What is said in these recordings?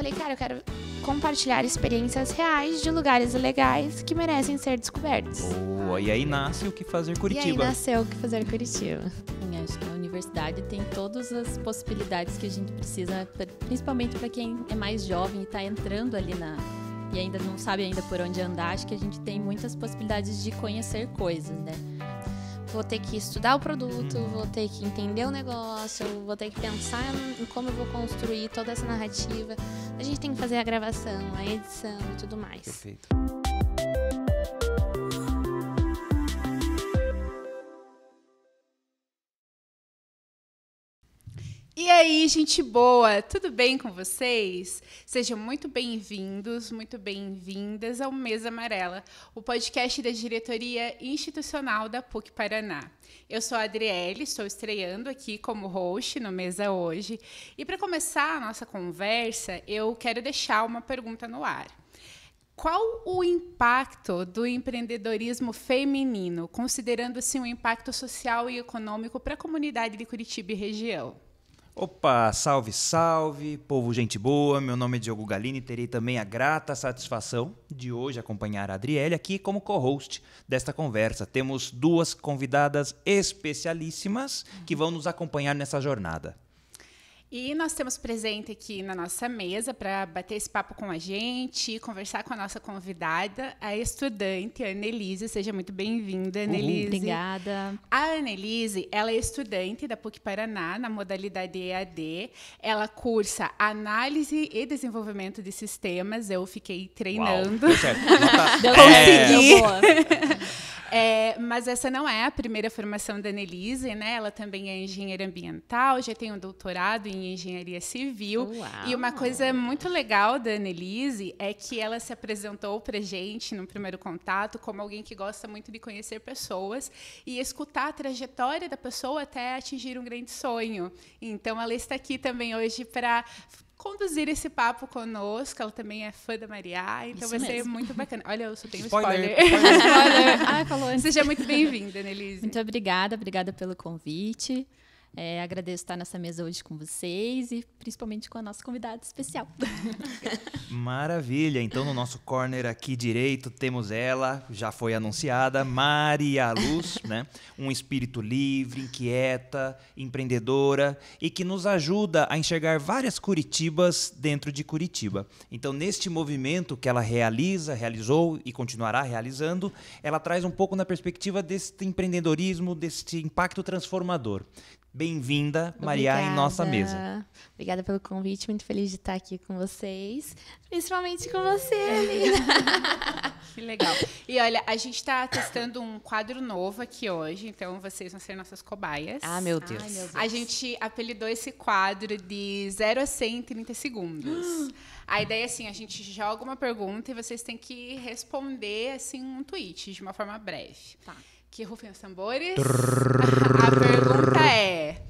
Falei, cara, eu quero compartilhar experiências reais de lugares legais que merecem ser descobertos. Boa, e aí nasce o que fazer Curitiba. E aí nasceu o que fazer Curitiba. Sim, acho que a universidade tem todas as possibilidades que a gente precisa, principalmente para quem é mais jovem e está entrando ali na e ainda não sabe ainda por onde andar. Acho que a gente tem muitas possibilidades de conhecer coisas, né? vou ter que estudar o produto, uhum. vou ter que entender o negócio, vou ter que pensar em como eu vou construir toda essa narrativa. A gente tem que fazer a gravação, a edição e tudo mais. Perfeito. E aí, gente boa, tudo bem com vocês? Sejam muito bem-vindos, muito bem-vindas ao Mesa Amarela, o podcast da diretoria institucional da PUC Paraná. Eu sou a Adriele, estou estreando aqui como host no Mesa hoje. E para começar a nossa conversa, eu quero deixar uma pergunta no ar. Qual o impacto do empreendedorismo feminino, considerando assim o impacto social e econômico para a comunidade de Curitiba e região? Opa, salve, salve, povo gente boa, meu nome é Diogo Galini, e terei também a grata satisfação de hoje acompanhar a Adriele aqui como co-host desta conversa. Temos duas convidadas especialíssimas que vão nos acompanhar nessa jornada. E nós temos presente aqui na nossa mesa para bater esse papo com a gente, conversar com a nossa convidada, a estudante a Annelise. Seja muito bem-vinda, uhum, Annelise. Uhum, obrigada. A Annelise, ela é estudante da PUC Paraná, na modalidade EAD. Ela cursa Análise e Desenvolvimento de Sistemas. Eu fiquei treinando. Uau, tá- deu certo. Consegui. É... é É, mas essa não é a primeira formação da Annelise, né? Ela também é engenheira ambiental, já tem um doutorado em engenharia civil. Uau. E uma coisa muito legal da Annelise é que ela se apresentou pra gente no primeiro contato como alguém que gosta muito de conhecer pessoas e escutar a trajetória da pessoa até atingir um grande sonho. Então ela está aqui também hoje para conduzir esse papo conosco. Ela também é fã da Maria, então Isso vai mesmo. ser muito bacana. Olha, eu só tenho spoiler. Spoiler. spoiler. Ah, falou. Seja muito bem-vinda, Nelise. Muito obrigada, obrigada pelo convite. É, agradeço estar nessa mesa hoje com vocês e principalmente com a nossa convidada especial. Maravilha! Então, no nosso corner aqui direito, temos ela, já foi anunciada, Maria Luz, né? Um espírito livre, inquieta, empreendedora e que nos ajuda a enxergar várias Curitibas dentro de Curitiba. Então, neste movimento que ela realiza, realizou e continuará realizando, ela traz um pouco na perspectiva desse empreendedorismo, desse impacto transformador. Bem-vinda, Maria, em nossa mesa. Obrigada pelo convite, muito feliz de estar aqui com vocês, principalmente com você, Lina. que legal. E olha, a gente está testando um quadro novo aqui hoje, então vocês vão ser nossas cobaias. Ah, meu Deus. Ai, meu Deus. A gente apelidou esse quadro de 0 a 100 em 30 segundos. a ideia é assim, a gente joga uma pergunta e vocês têm que responder assim um tweet de uma forma breve. Tá que rufem os tambores. A pergunta é: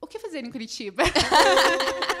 o que fazer em Curitiba?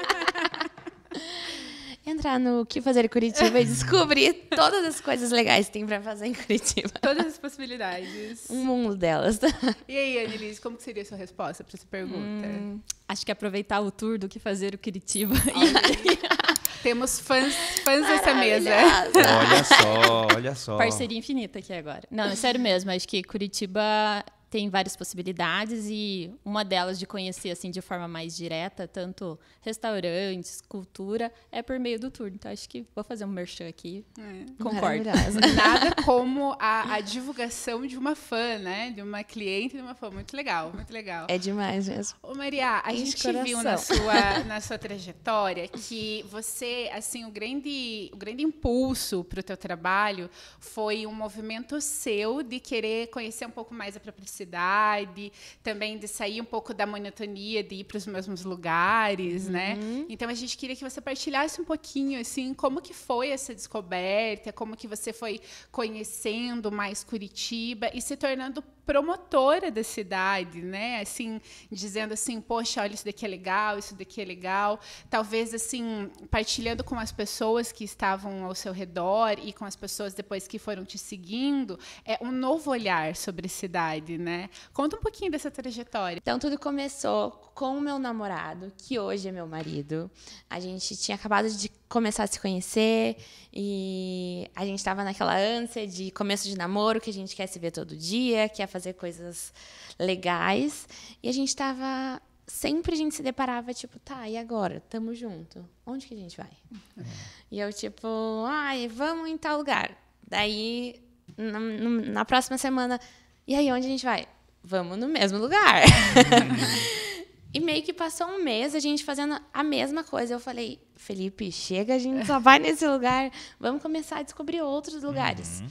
Entrar no que fazer em Curitiba e descobrir todas as coisas legais que tem para fazer em Curitiba. Todas as possibilidades. Um mundo delas. E aí, Annelise, como seria a sua resposta para essa pergunta? Hum, acho que é aproveitar o tour do que fazer o Curitiba. Temos fãs, fãs dessa mesa. Olha só, olha só. Parceria infinita aqui agora. Não, é sério mesmo, acho que Curitiba tem várias possibilidades e uma delas de conhecer assim de forma mais direta, tanto restaurantes, cultura, é por meio do tour. Então acho que vou fazer um merchan aqui. É. Concordo. Nada como a, a, divulgação de uma fã, né? De uma cliente de uma fã. Muito legal, muito legal. É demais mesmo. Ô Maria, a gente viu na sua, na sua trajetória que você, assim, o grande, o grande impulso para o teu trabalho foi um movimento seu de querer conhecer um pouco mais a própria cidade, também de sair um pouco da monotonia, de ir para os mesmos lugares, né? uhum. né? Então a gente queria que você partilhasse um pouquinho, assim, como que foi essa descoberta, como que você foi conhecendo mais Curitiba e se tornando promotora da cidade, né? Assim, dizendo assim, poxa, olha isso daqui é legal, isso daqui é legal. Talvez assim, partilhando com as pessoas que estavam ao seu redor e com as pessoas depois que foram te seguindo, é um novo olhar sobre a cidade, né? Conta um pouquinho dessa trajetória. Então tudo começou com o meu namorado, que hoje é meu marido. A gente tinha acabado de começar a se conhecer e a gente estava naquela ânsia de começo de namoro, que a gente quer se ver todo dia, quer fazer coisas legais. E a gente estava sempre a gente se deparava, tipo, tá, e agora? Tamo junto. Onde que a gente vai? É. E eu, tipo, ai, vamos em tal lugar. Daí, na, na, próxima semana, e aí, onde a gente vai? Vamos no mesmo lugar. Uhum. E meio que passou um mês a gente fazendo a mesma coisa. Eu falei, Felipe, chega, a gente é. só vai nesse lugar, vamos começar a descobrir outros lugares. Uhum.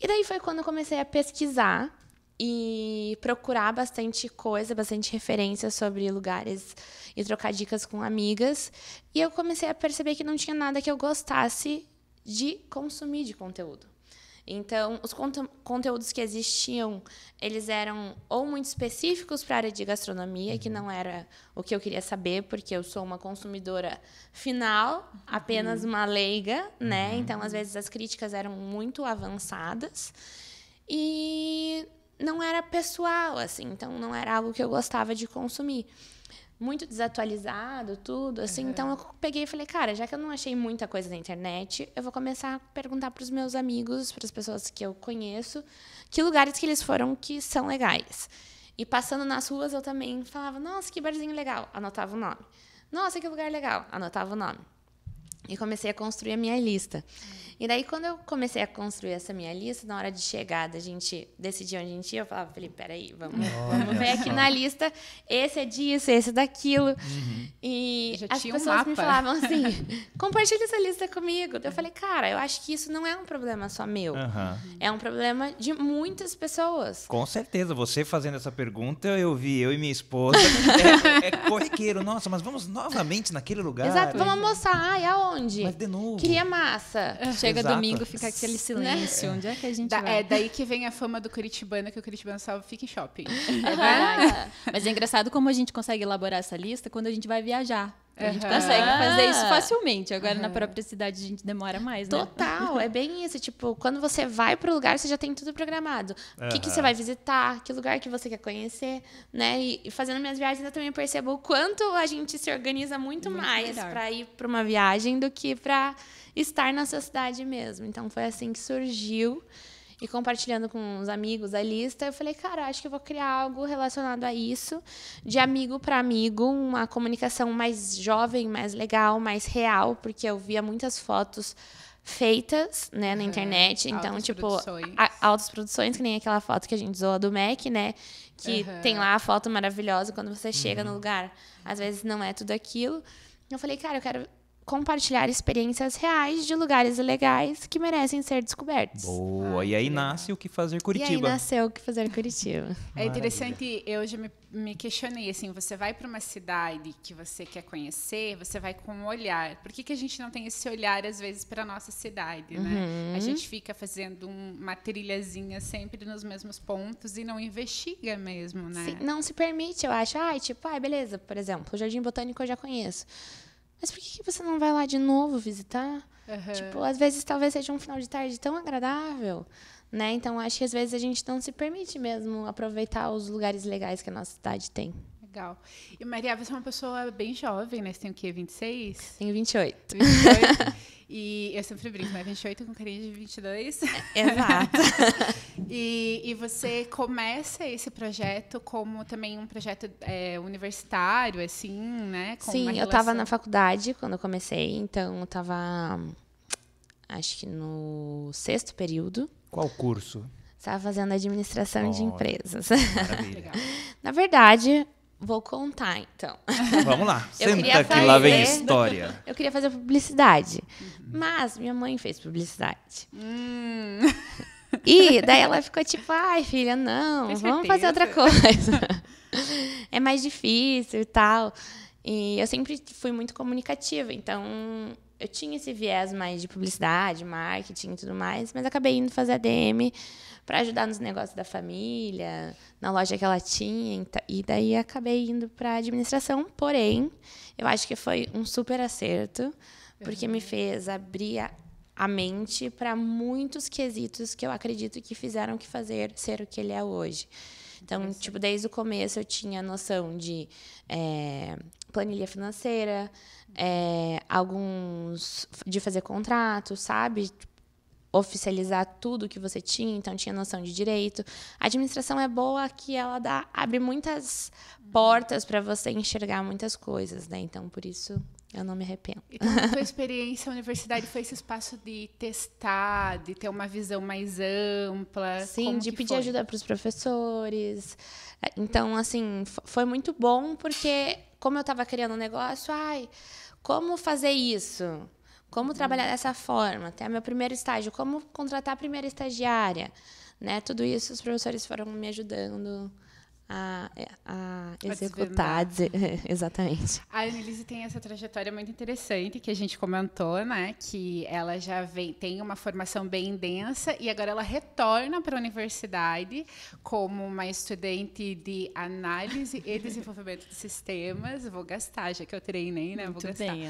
E daí foi quando eu comecei a pesquisar e procurar bastante coisa, bastante referência sobre lugares e trocar dicas com amigas. E eu comecei a perceber que não tinha nada que eu gostasse de consumir de conteúdo. Então, os conte conteúdos que existiam, eles eram ou muito específicos para a área de gastronomia, uhum. que não era o que eu queria saber, porque eu sou uma consumidora final, uhum. apenas uhum. uma leiga, né? Uhum. Então, às vezes as críticas eram muito avançadas. E não era pessoal, assim, então não era algo que eu gostava de consumir muito desatualizado, tudo, assim. Uhum. Então é. eu peguei e falei, cara, já que eu não achei muita coisa na internet, eu vou começar a perguntar para os meus amigos, para as pessoas que eu conheço, que lugares que eles foram que são legais. E passando nas ruas eu também falava, nossa, que barzinho legal, anotava o nome. Nossa, que lugar legal, anotava o nome e comecei a construir a minha lista. E daí, quando eu comecei a construir essa minha lista, na hora de chegada, a gente decidia onde a gente ia. Eu falava, Felipe, peraí, vamos, vamos ver aqui na lista. Esse é disso, esse é daquilo. Uhum. E Já as pessoas um me falavam assim: compartilha essa lista comigo. Eu falei, cara, eu acho que isso não é um problema só meu. Uhum. É um problema de muitas pessoas. Com certeza. Você fazendo essa pergunta, eu vi eu e minha esposa. é, é corriqueiro. Nossa, mas vamos novamente naquele lugar. Exato, vamos almoçar. Ai, aonde? onde? Mas de novo. Queria massa. É. Chega Exato. domingo, fica aquele né? silêncio. Né? Onde é que a gente da, vai? É daí que vem a fama do Curitibana, que o Curitibana salva fica em shopping. É Mas é engraçado como a gente consegue elaborar essa lista quando a gente vai viajar. A uhum. gente consegue fazer isso facilmente. Agora, uhum. na própria cidade, a gente demora mais, né? Total, é bem isso. Tipo, quando você vai pro lugar, você já tem tudo programado. O que, que você vai visitar, que lugar que você quer conhecer, né? E, e fazendo minhas viagens, eu também percebo o quanto a gente se organiza muito, muito mais para ir para uma viagem do que para estar na sua cidade mesmo. Então, foi assim que surgiu e compartilhando com os amigos a lista, eu falei, cara, acho que eu vou criar algo relacionado a isso, de amigo para amigo, uma comunicação mais jovem, mais legal, mais real, porque eu via muitas fotos feitas, né, na internet. Uhum. Então, altas tipo, produções. altas produções, que nem aquela foto que a gente zoa do Mac, né? Que uhum. tem lá a foto maravilhosa quando você chega uhum. no lugar. Às vezes não é tudo aquilo. Eu falei, cara, eu quero compartilhar experiências reais de lugares legais que merecem ser descobertos. Boa, ah, e aí legal. nasce o que fazer Curitiba. E aí nasceu o que fazer Curitiba. É interessante, eu já me, me questionei, assim, você vai para uma cidade que você quer conhecer, você vai com um olhar. Por que, que a gente não tem esse olhar, às vezes, para nossa cidade, uhum. né? A uhum. gente fica fazendo uma trilhazinha sempre nos mesmos pontos e não investiga mesmo, né? Se, não se permite, eu acho. Ai, tipo, ai, beleza, por exemplo, o Jardim Botânico eu já conheço mas por que, você não vai lá de novo visitar? Uhum. Tipo, às vezes talvez seja um final de tarde tão agradável, né? Então acho que às vezes a gente não se permite mesmo aproveitar os lugares legais que a nossa cidade tem. Legal. E Maria, você é uma pessoa bem jovem, né? Você tem o quê? 26? Tenho 28. 28. e eu sempre brinco, né? 28 com carinha de 22. É, exato. e, e você começa esse projeto como também um projeto é, universitário, assim, né? Com Sim, relação... eu estava na faculdade quando eu comecei, então eu estava acho que no sexto período. Qual curso? Estava fazendo administração oh, de empresas. Na verdade, Vou contar, então. Vamos lá. Senta fazer... que lá vem história. Eu queria fazer publicidade. Mas minha mãe fez publicidade. Hum. E daí ela ficou tipo, ai, filha, não, vamos certeza. fazer outra coisa. é mais difícil e tal. E eu sempre fui muito comunicativa, então eu tinha esse viés mais de publicidade, marketing e tudo mais, mas acabei indo fazer ADM para ajudar nos negócios da família, na loja que ela tinha, e daí acabei indo para administração. Porém, eu acho que foi um super acerto, porque me fez abrir a, a mente para muitos quesitos que eu acredito que fizeram que fazer ser o que ele é hoje. Então, tipo, desde o começo eu tinha noção de é, planilha financeira, é, alguns de fazer contratos, sabe? Oficializar tudo que você tinha, então tinha noção de direito. A administração é boa que ela dá, abre muitas portas para você enxergar muitas coisas, né? Então, por isso eu não me arrependo. Então, a sua experiência na universidade foi esse espaço de testar, de ter uma visão mais ampla? Sim, Como de pedir foi? ajuda para os professores. É, então, assim, foi muito bom porque como eu estava criando um negócio, ai, como fazer isso? Como trabalhar uhum. dessa forma? Até meu primeiro estágio, como contratar a primeira estagiária, né? Tudo isso os professores foram me ajudando. É, a, a executar. exatamente. A Annelise tem essa trajetória muito interessante que a gente comentou, né? Que ela já vem, tem uma formação bem densa e agora ela retorna para a universidade como uma estudante de análise e desenvolvimento de sistemas. Vou gastar, já que eu treinei, né? Vou muito gastar. Bem,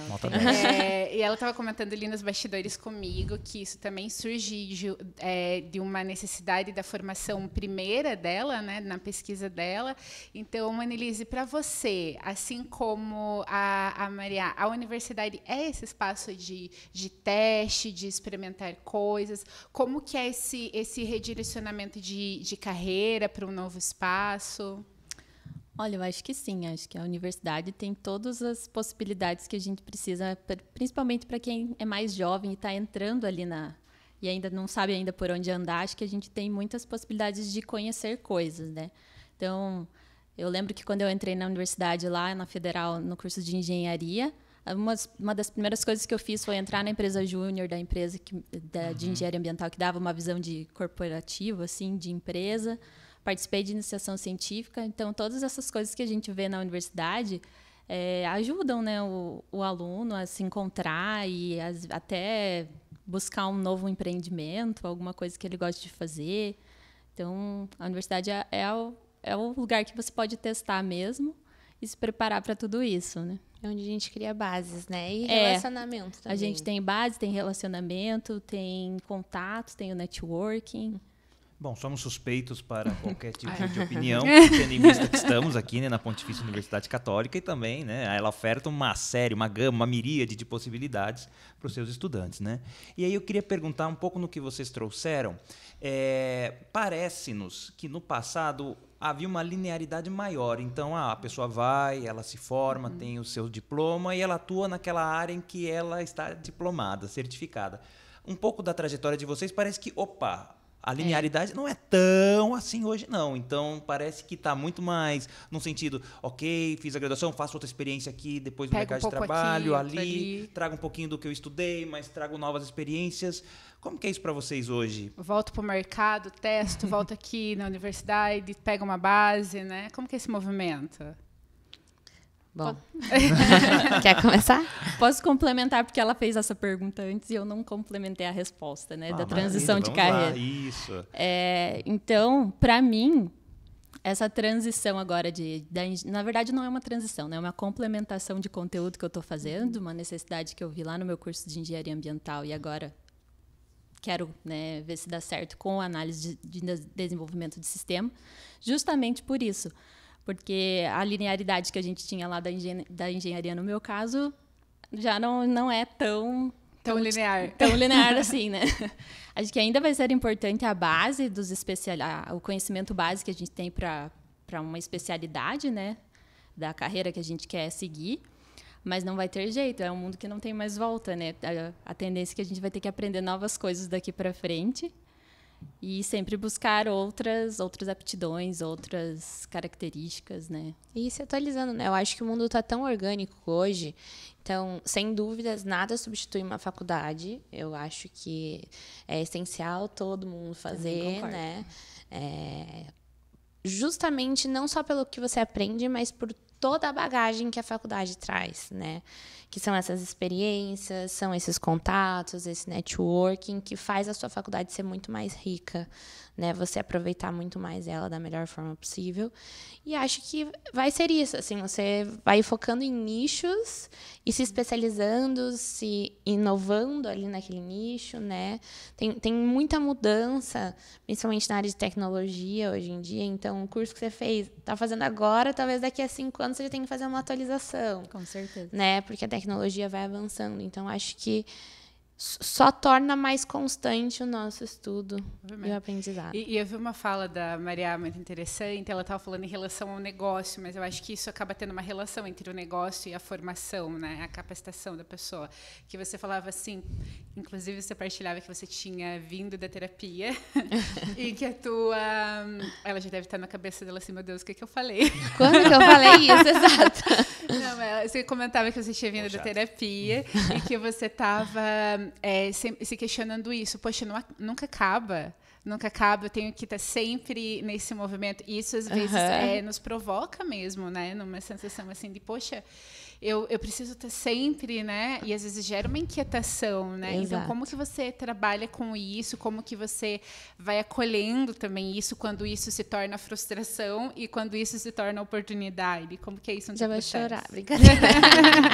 é, e ela estava comentando ali nos bastidores comigo que isso também surge de, é, de uma necessidade da formação primeira dela, né? Na pesquisa dela então, Manelise, para você, assim como a, a Maria, a universidade é esse espaço de, de teste, de experimentar coisas? Como que é esse, esse redirecionamento de, de carreira para um novo espaço? Olha, eu acho que sim. Acho que a universidade tem todas as possibilidades que a gente precisa, principalmente para quem é mais jovem e está entrando ali na e ainda não sabe ainda por onde andar. Acho que a gente tem muitas possibilidades de conhecer coisas, né? Então, eu lembro que quando eu entrei na universidade lá, na Federal, no curso de engenharia, uma, uma das primeiras coisas que eu fiz foi entrar na empresa júnior da empresa que, da, uhum. de engenharia ambiental, que dava uma visão de corporativo, assim, de empresa. Participei de iniciação científica. Então, todas essas coisas que a gente vê na universidade é, ajudam né, o, o, aluno a se encontrar e até buscar um novo empreendimento, alguma coisa que ele goste de fazer. Então, a universidade é, é o é o lugar que você pode testar mesmo e se preparar para tudo isso, né? É onde a gente cria bases, né? E é, também. A gente tem base, tem relacionamento, tem contato, tem o networking. Bom, somos suspeitos para qualquer tipo de opinião, tendo em vista que estamos aqui né, na Pontifícia Universidade Católica e também né, ela oferta uma série, uma gama, uma miríade de possibilidades para os seus estudantes. Né? E aí eu queria perguntar um pouco no que vocês trouxeram. É, Parece-nos que no passado havia uma linearidade maior. Então ah, a pessoa vai, ela se forma, uhum. tem o seu diploma e ela atua naquela área em que ela está diplomada, certificada. Um pouco da trajetória de vocês parece que, opa, a é. linearidade é. não é tão assim hoje, não. Então, parece que está muito mais no sentido, ok, fiz a graduação, faço outra experiência aqui, depois no Pega mercado um de trabalho, aqui, ali, ali, trago um pouquinho do que eu estudei, mas trago novas experiências. Como que é isso para vocês hoje? Volto para o mercado, testo, volto aqui na universidade, pego uma base, né? Como que é esse movimento? Bom, quer começar? Posso complementar, porque ela fez essa pergunta antes e eu não complementei a resposta, né? Ah, da transição de carreira. Lá, isso. É, então, para mim, essa transição agora de, da, na verdade não é uma transição, né? É uma complementação de conteúdo que eu estou fazendo, uma necessidade que eu vi lá no meu curso de engenharia ambiental e agora quero né, ver se dá certo com a análise de, de desenvolvimento de sistema, justamente por isso porque a linearidade que a gente tinha lá da, engen da engenharia, no meu caso, já não, não é tão Tão linear. Tão linear assim, né? Acho que ainda vai ser importante a base dos especial, o conhecimento básico que a gente tem para uma especialidade, né? Da carreira que a gente quer seguir. Mas não vai ter jeito, é um mundo que não tem mais volta, né? A, a tendência é que a gente vai ter que aprender novas coisas daqui para frente e sempre buscar outras outras aptidões, outras características, né? E se atualizando, né? Eu acho que o mundo está tão orgânico hoje, então, sem dúvidas, nada substitui uma faculdade. Eu acho que é essencial todo mundo fazer, né? É, justamente não só pelo que você aprende, mas por toda a bagagem que a faculdade traz, né? Que são essas experiências, são esses contatos, esse networking que faz a sua faculdade ser muito mais rica, né? Você aproveitar muito mais ela da melhor forma possível. E acho que vai ser isso, assim, você vai focando em nichos e se especializando, se inovando ali naquele nicho, né? Tem, tem muita mudança, principalmente na área de tecnologia hoje em dia. Então, o curso que você fez, tá fazendo agora, talvez daqui a cinco anos você já tenha que fazer uma atualização. Com certeza. Né? Porque a tecnologia vai avançando. Então, acho que só torna mais constante o nosso estudo Obviamente. e o aprendizado. E, e, eu vi uma fala da Maria muito interessante, ela estava falando em relação ao negócio, mas eu acho que isso acaba tendo uma relação entre o negócio e a formação, né? a capacitação da pessoa. Que você falava assim, inclusive você partilhava que você tinha vindo da terapia e que a tua... Ela já deve estar na cabeça dela assim, meu Deus, o que, é que eu falei? Quando que eu falei isso, exato? Não, você comentava que você tinha vindo é da terapia e que você estava é, se, se, questionando isso. Poxa, não, nunca acaba. Nunca acaba, eu tenho que estar sempre nesse movimento. E isso, às vezes, uhum. é, nos provoca mesmo, né? Numa sensação assim de, poxa, eu, eu preciso estar sempre, né? E às vezes gera uma inquietação, né? Então, Exato. Então, como que você trabalha com isso? Como que você vai acolhendo também isso quando isso se torna frustração e quando isso se torna oportunidade? Como que é isso Já vai chorar, brincadeira.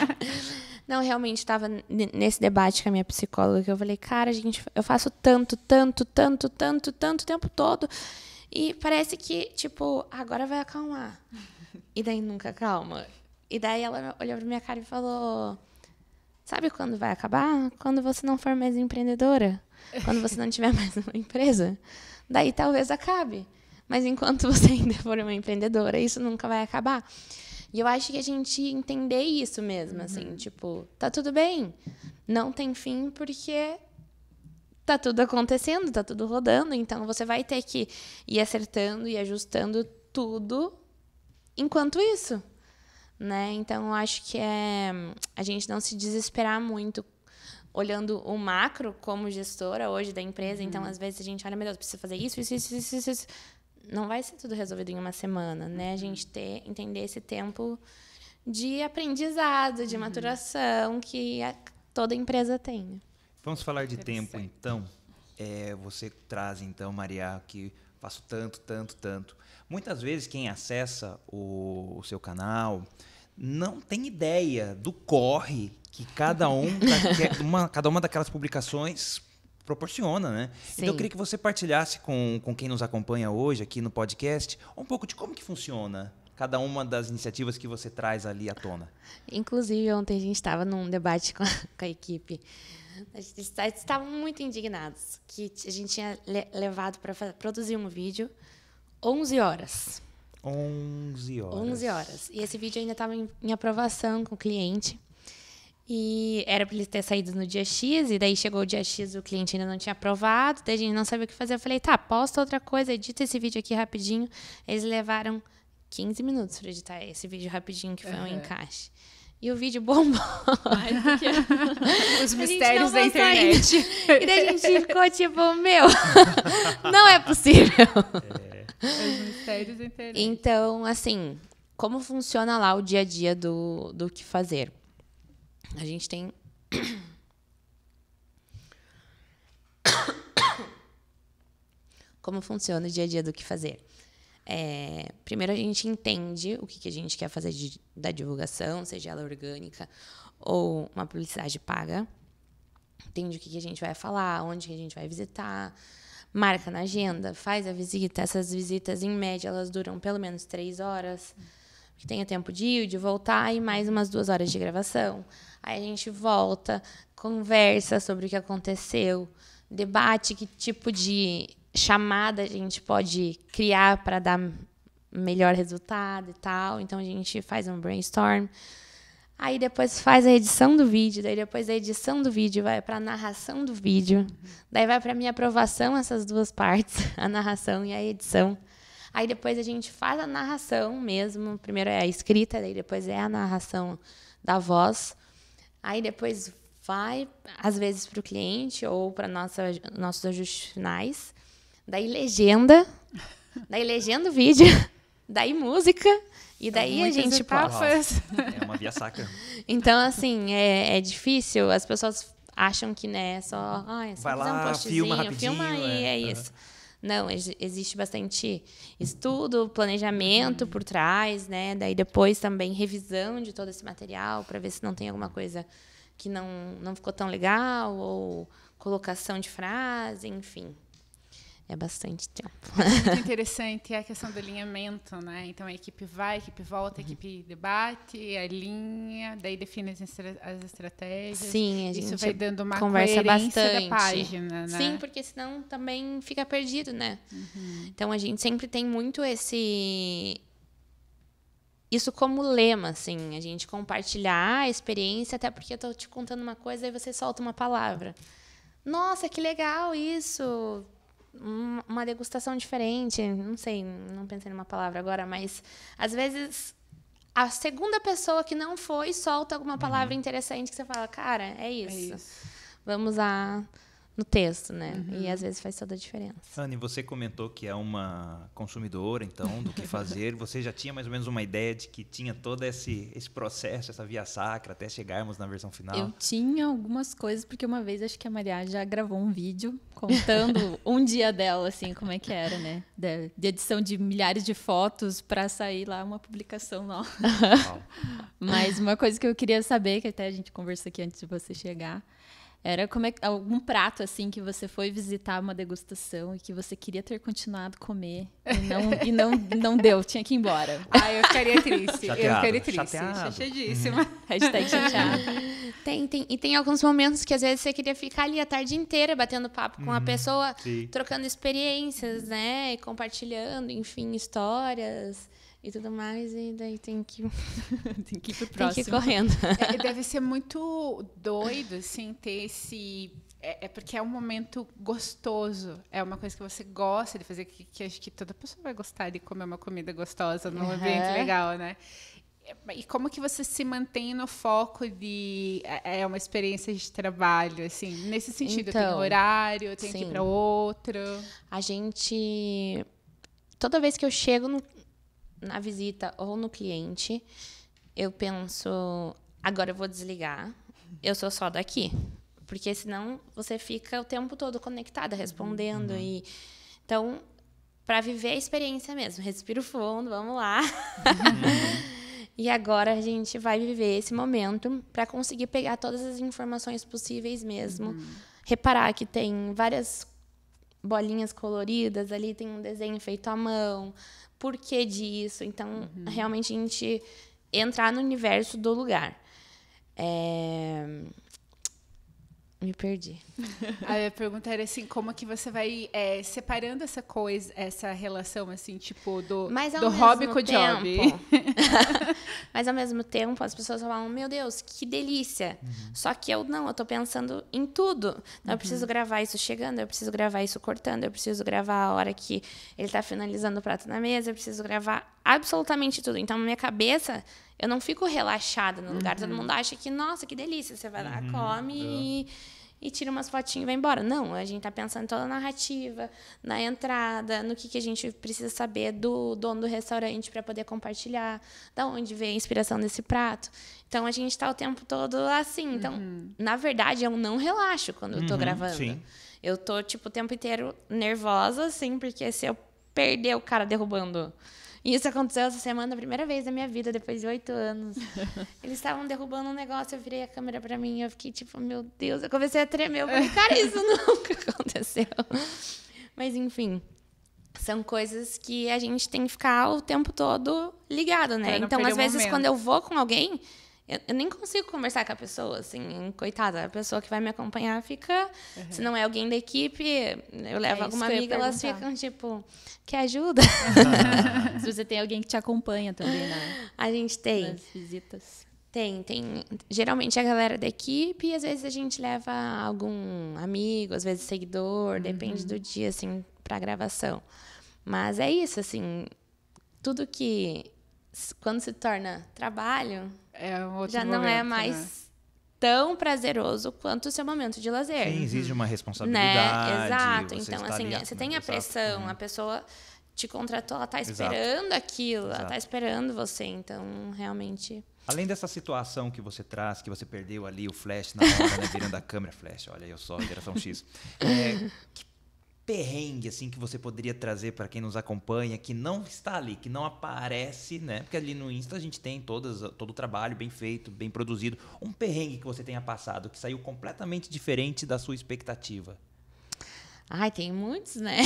Não, realmente estava nesse debate com a minha psicóloga que eu falei, cara, gente, eu faço tanto, tanto, tanto, tanto, tanto o tempo todo. E parece que, tipo, agora vai acalmar. E daí nunca acalma. E daí ela olhou pra minha cara e falou: Sabe quando vai acabar? Quando você não for mais empreendedora. Quando você não tiver mais uma empresa. Daí talvez acabe. Mas enquanto você ainda for uma empreendedora, isso nunca vai acabar. E eu acho que a gente entender isso mesmo, assim, uhum. tipo, tá tudo bem. Não tem fim porque tá tudo acontecendo, tá tudo rodando, então você vai ter que ir acertando e ajustando tudo enquanto isso né? Então eu acho que é a gente não se desesperar muito olhando o macro como gestora hoje da empresa. Então uhum. às vezes a gente olha, meu Deus, precisa fazer isso, isso, isso, isso, isso. Não vai ser tudo resolvido em uma semana, né? A uhum. gente ter entender esse tempo de aprendizado, de uhum. maturação que a, toda empresa tem. Vamos falar de tempo, então. É, você traz, então, Maria, que faço tanto, tanto, tanto. Muitas vezes quem acessa o, o seu canal não tem ideia do corre que cada, um, é uma, cada uma daquelas publicações proporciona, né? Sim. Então eu queria que você partilhasse com, com quem nos acompanha hoje aqui no podcast um pouco de como que funciona cada uma das iniciativas que você traz ali à tona. Inclusive, ontem a gente estava num debate com a, com a equipe. A gente estava muito indignados que a gente tinha le levado para produzir um vídeo 11 horas. 11 horas. 11 horas. E esse vídeo ainda estava em, em, aprovação com o cliente. E era para ele ter saído no dia X, e daí chegou o dia X, o cliente ainda não tinha aprovado, daí a gente não sabia o que fazer. Eu falei, tá, posta outra coisa, edita esse vídeo aqui rapidinho. Eles levaram 15 minutos para editar esse vídeo rapidinho, que foi um encaixe. E o vídeo bombou. Os mistérios da internet. E daí a gente ficou tipo, meu, não é possível. É mistérios Então, assim, como funciona lá o dia a dia do, do que fazer? A gente tem. Como funciona o dia a dia do que fazer? É, primeiro, a gente entende o que, que a gente quer fazer de, da divulgação, seja ela orgânica ou uma publicidade paga. Entende o que, que a gente vai falar, onde que a gente vai visitar, marca na agenda, faz a visita. Essas visitas, em média, elas duram pelo menos três horas. Que tenha tempo de ir, de voltar e mais umas duas horas de gravação. Aí a gente volta, conversa sobre o que aconteceu, debate que tipo de chamada a gente pode criar para dar melhor resultado e tal. Então a gente faz um brainstorm. Aí depois faz a edição do vídeo, daí depois a edição do vídeo vai para a narração do vídeo, daí vai para minha aprovação essas duas partes, a narração e a edição. Aí depois a gente faz a narração mesmo, primeiro é a escrita, daí depois é a narração da voz. Aí depois vai às vezes para o cliente ou para nossos ajustes finais. Daí legenda, daí legenda o vídeo. daí música, e daí então, a gente passa. É uma via sacra. então, assim, é, é difícil, as pessoas acham que né, é só, ah, é só Vai fazer lá, um filma, filma e é, é isso. Não, existe bastante estudo, planejamento por trás, né? Daí depois também revisão de todo esse material para ver se não tem alguma coisa que não, não ficou tão legal ou colocação de frase, enfim é bastante tempo. É muito interessante é a questão do alinhamento, né? Então a equipe vai, a equipe volta, a uhum. equipe debate, alinha, daí define as, estra as estratégias. Sim, a gente isso vai dando uma conversa bastante. da página, né? Sim, porque senão também fica perdido, né? Uhum. Então a gente sempre tem muito esse isso como lema, assim, a gente compartilhar a experiência, até porque eu tô te contando uma coisa e você solta uma palavra. Nossa, que legal isso! uma degustação diferente. Não sei, não pensei numa palavra agora, mas às vezes a segunda pessoa que não foi solta alguma palavra uhum. interessante que você fala, cara, é isso. É isso. Vamos a no texto, né? Uhum. E às vezes faz toda a diferença. Anne, você comentou que é uma consumidora, então, do que fazer. você já tinha mais ou menos uma ideia de que tinha todo esse, esse processo, essa via sacra, até chegarmos na versão final? Eu tinha algumas coisas, porque uma vez acho que a Maria já gravou um vídeo contando um dia dela, assim, como é que era, né? De, de edição de milhares de fotos para sair lá uma publicação nova. Mas uma coisa que eu queria saber, que até a gente conversou aqui antes de você chegar, era como é, algum prato assim que você foi visitar uma degustação e que você queria ter continuado comer e não, e não, não deu, tinha que ir embora. Ah, eu ficaria triste. Chateado, eu ficaria triste. Chateado. Chateadíssima. Uhum. Hashtag chateado. Tem, tem, e tem alguns momentos que às vezes você queria ficar ali a tarde inteira batendo papo com uhum, a pessoa, sim. trocando experiências, né? E compartilhando, enfim, histórias e tudo mais, e daí tem que, tem que ir pro próximo. Tem que ir correndo. É, deve ser muito doido, assim, ter esse... É, é, porque é um momento gostoso, é uma coisa que você gosta de fazer, que, que acho que toda pessoa vai gostar de comer uma comida gostosa num uhum. ambiente legal, né? E como que você se mantém no foco de é, é uma experiência de trabalho assim nesse sentido então, tem horário tem que ir para outro a gente toda vez que eu chego no, na visita ou no cliente, eu penso, agora eu vou desligar, eu sou só daqui. Porque senão você fica o tempo todo conectada, respondendo. Uhum. e Então, para viver a experiência mesmo, respiro fundo, vamos lá. Uhum. E agora a gente vai viver esse momento para conseguir pegar todas as informações possíveis mesmo. Uhum. Reparar que tem várias bolinhas coloridas ali, tem um desenho feito à mão, porquê disso. Então, uhum. realmente a gente entrar no universo do lugar. É... Me perdi. A minha pergunta era assim, como que você vai é, separando essa coisa, essa relação assim, tipo do, do hobby com o job? Mas ao mesmo tempo, as pessoas falam: Meu Deus, que delícia. Uhum. Só que eu não, eu tô pensando em tudo. Então, eu preciso uhum. gravar isso chegando, eu preciso gravar isso cortando, eu preciso gravar a hora que ele tá finalizando o prato na mesa, eu preciso gravar absolutamente tudo. Então, minha cabeça eu não fico relaxada no uhum. lugar. Uhum. Todo mundo acha que, nossa, que delícia. Você vai lá, uhum. come é. e e tira umas fotinhas e vai embora. Não, a gente tá pensando toda a narrativa, na entrada, no que, que a gente precisa saber do dono do restaurante para poder compartilhar, da onde vem a inspiração desse prato. Então a gente tá o tempo todo assim. Então, uhum. na verdade, eu não relaxo quando eu tô uhum, gravando. Sim. Eu tô, tipo, o tempo inteiro nervosa, assim, porque se eu perder o cara derrubando e isso aconteceu essa semana, a primeira vez na minha vida, depois de oito anos. Eles estavam derrubando um negócio, eu virei a câmera pra mim, eu fiquei tipo, meu Deus, eu comecei a tremer. Eu falei, cara, isso nunca aconteceu. Mas enfim são coisas que a gente tem que ficar o tempo todo ligado, né? Então, às vezes, momento. quando eu vou com alguém, eu, eu, nem consigo conversar com a pessoa, assim, coitada, a pessoa que vai me acompanhar fica. Uhum. Se não é alguém da equipe, eu levo é alguma amiga, elas ficam tipo, quer ajuda? Uhum. Se você tem alguém que te acompanha também, né? A gente tem. Nas visitas. Tem, tem. Geralmente a galera da equipe, e às vezes a gente leva algum amigo, às vezes seguidor, uhum. depende do dia, assim, pra gravação. Mas é isso, assim, tudo que. Quando se torna trabalho, é outro Já não é né? mais né? tão prazeroso quanto o seu momento de lazer. Sim, exige uma uhum. responsabilidade. Né? Exato. Então, assim, ali, você tem a exato. pressão, uhum. a pessoa te contratou, ela está esperando tá Exato. aquilo, Exato. ela está esperando você, então realmente. Além dessa situação que você traz, que você perdeu ali o flash na hora, né, virando a câmera, flash, olha eu só, geração X. É, que perrengue assim que você poderia trazer para quem nos acompanha, que não está ali, que não aparece, né? Porque ali no Insta a gente tem todas, todo o trabalho bem feito, bem produzido. Um perrengue que você tenha passado, que saiu completamente diferente da sua expectativa. Ai, tem muitos, né?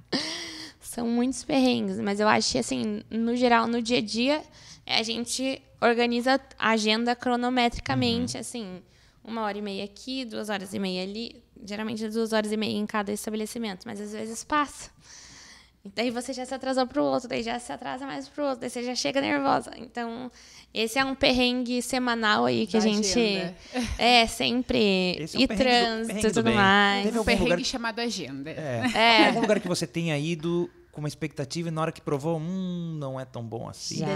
São muitos perrengues, mas eu acho que assim, no geral, no dia a dia, a gente organiza a agenda cronometricamente, uhum. assim uma hora e meia aqui, duas horas e meia ali. Geralmente duas horas e meia em cada estabelecimento, mas às vezes passa. Então aí você já se atrasou para o outro, daí já se atrasa mais para o outro, daí você já chega nervosa. Então, esse é um perrengue semanal aí que da a gente. Agenda. É, sempre. Esse é e trânsito e tudo bem. mais. Teve um perrengue lugar... chamado agenda. É. é. Algum lugar que você tenha ido com uma expectativa e na hora que provou, hum, não é tão bom assim. Já.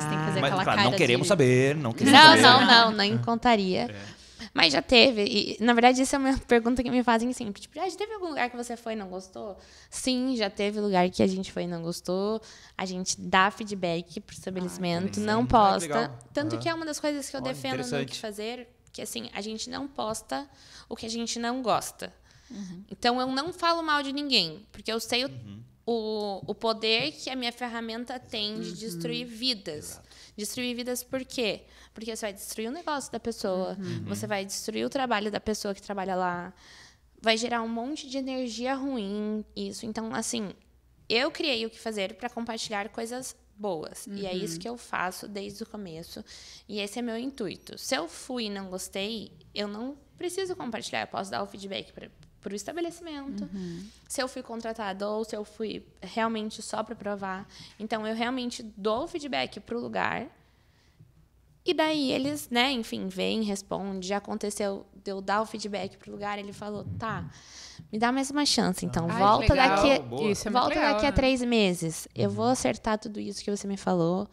Mas, claro, não queremos de... saber, não queremos não, saber. Não, não, não, nem contaria. É. Mas já teve. E, na verdade, isso é uma pergunta que me fazem sempre. Tipo, ah, já teve algum lugar que você foi e não gostou? Sim, já teve lugar que a gente foi e não gostou. A gente dá feedback pro estabelecimento, ah, não ah, posta. Ah, Tanto uhum. que é uma das coisas que eu oh, defendo no que fazer, que assim, a gente não posta o que a gente não gosta. Uhum. Então eu não falo mal de ninguém, porque eu sei o, uhum. o, o, poder que a minha ferramenta tem de destruir uhum. vidas. Exato. Destruir vidas por quê? Porque você vai destruir o negócio da pessoa, uhum. você vai destruir o trabalho da pessoa que trabalha lá, vai gerar um monte de energia ruim, isso. Então, assim, eu criei o que fazer para compartilhar coisas boas. Uhum. E é isso uhum. que eu faço desde o começo. E esse é meu intuito. Se eu fui e não gostei, eu não preciso compartilhar, eu posso dar o feedback para o estabelecimento, uhum. se eu fui contratada ou se eu fui realmente só para provar. Então eu realmente dou o feedback para o lugar. E daí eles, né, enfim, vêm, responde. Já aconteceu de eu dar o feedback pro lugar, ele falou, tá, me dá mais uma chance, então. Ah, volta legal, daqui. A, é volta legal, daqui né? a três meses. Eu vou uhum. acertar tudo isso que você me falou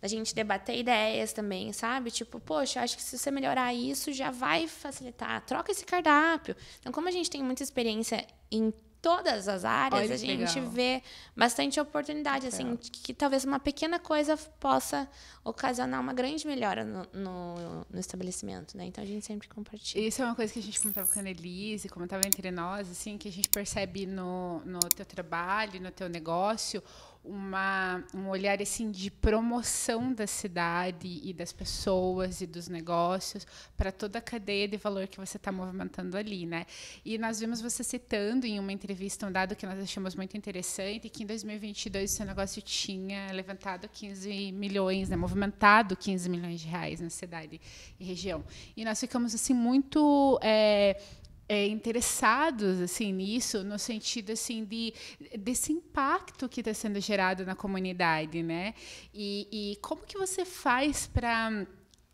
da gente debater ideias também, sabe? Tipo, poxa, acho que se você melhorar isso, já vai facilitar. Troca esse cardápio. Então, como a gente tem muita experiência em todas as áreas, Olha, a gente legal. vê bastante oportunidade, assim, que talvez uma pequena coisa possa ocasionar uma grande melhora no, no, no, estabelecimento, né? Então a gente sempre compartilha. Isso é uma coisa que a gente comentava com a Annelise, comentava entre nós, assim, que a gente percebe no, no teu trabalho, no teu negócio, uma, um olhar assim de promoção da cidade e das pessoas e dos negócios para toda a cadeia de valor que você está movimentando ali, né? E nós vimos você citando em uma entrevista um dado que nós achamos muito interessante que em 2022 o seu negócio tinha levantado 15 milhões, né? movimentado 15 milhões de reais na cidade e região. E nós ficamos assim muito é, é, interessados assim nisso no sentido assim de desse impacto que está sendo gerado na comunidade né e, e como que você faz para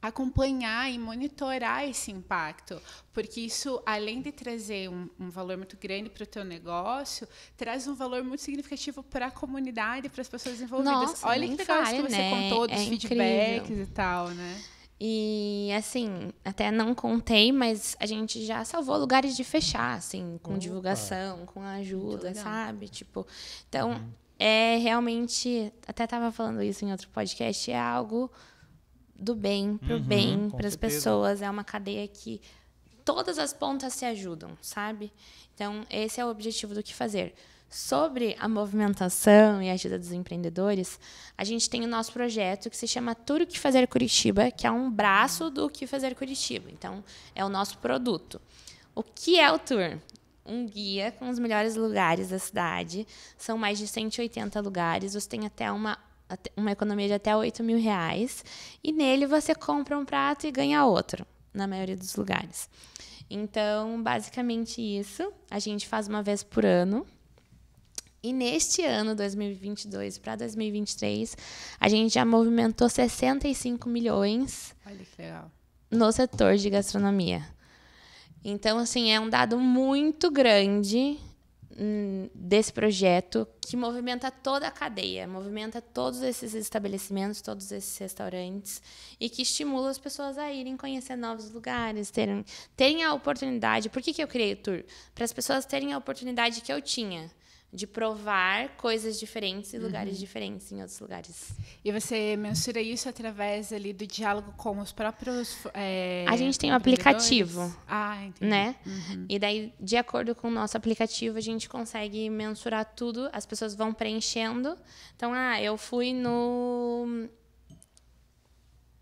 acompanhar e monitorar esse impacto, porque isso, além de trazer um, um valor muito grande para o teu negócio, traz um valor muito significativo para a comunidade, para as pessoas envolvidas. Nossa, Olha que legal fala, que você né? contou, dos é feedbacks incrível. e tal, né? E assim, até não contei, mas a gente já salvou lugares de fechar, assim, com Opa. divulgação, com ajuda, sabe? Tipo, então uhum. é realmente, até estava falando isso em outro podcast, é algo do bem pro uhum, bem, para as pessoas, é uma cadeia que todas as pontas se ajudam, sabe? Então, esse é o objetivo do que fazer. Sobre a movimentação e a ajuda dos empreendedores, a gente tem o nosso projeto que se chama Tudo que Fazer Curitiba, que é um braço do Que Fazer Curitiba. Então, é o nosso produto. O que é o tour? Um guia com os melhores lugares da cidade. São mais de 180 lugares. Você tem até uma uma economia de até 8 mil reais. E nele você compra um prato e ganha outro, na maioria dos lugares. Então, basicamente isso. A gente faz uma vez por ano. E neste ano, 2022 para 2023, a gente já movimentou 65 milhões no setor de gastronomia. Então, assim, é um dado muito grande hum, desse projeto que movimenta toda a cadeia, movimenta todos esses estabelecimentos, todos esses restaurantes e que estimula as pessoas a irem conhecer novos lugares, terem, terem a oportunidade. Por que, que eu criei o tour? Para as pessoas terem a oportunidade que eu tinha de provar coisas diferentes e lugares uhum. diferentes em outros lugares. E você mensura isso através ali do diálogo com os próprios. É, a gente tem um aplicativo. Ah, entendi. Né? Uhum. E daí, de acordo com o nosso aplicativo, a gente consegue mensurar tudo, as pessoas vão preenchendo. Então, ah, eu fui no.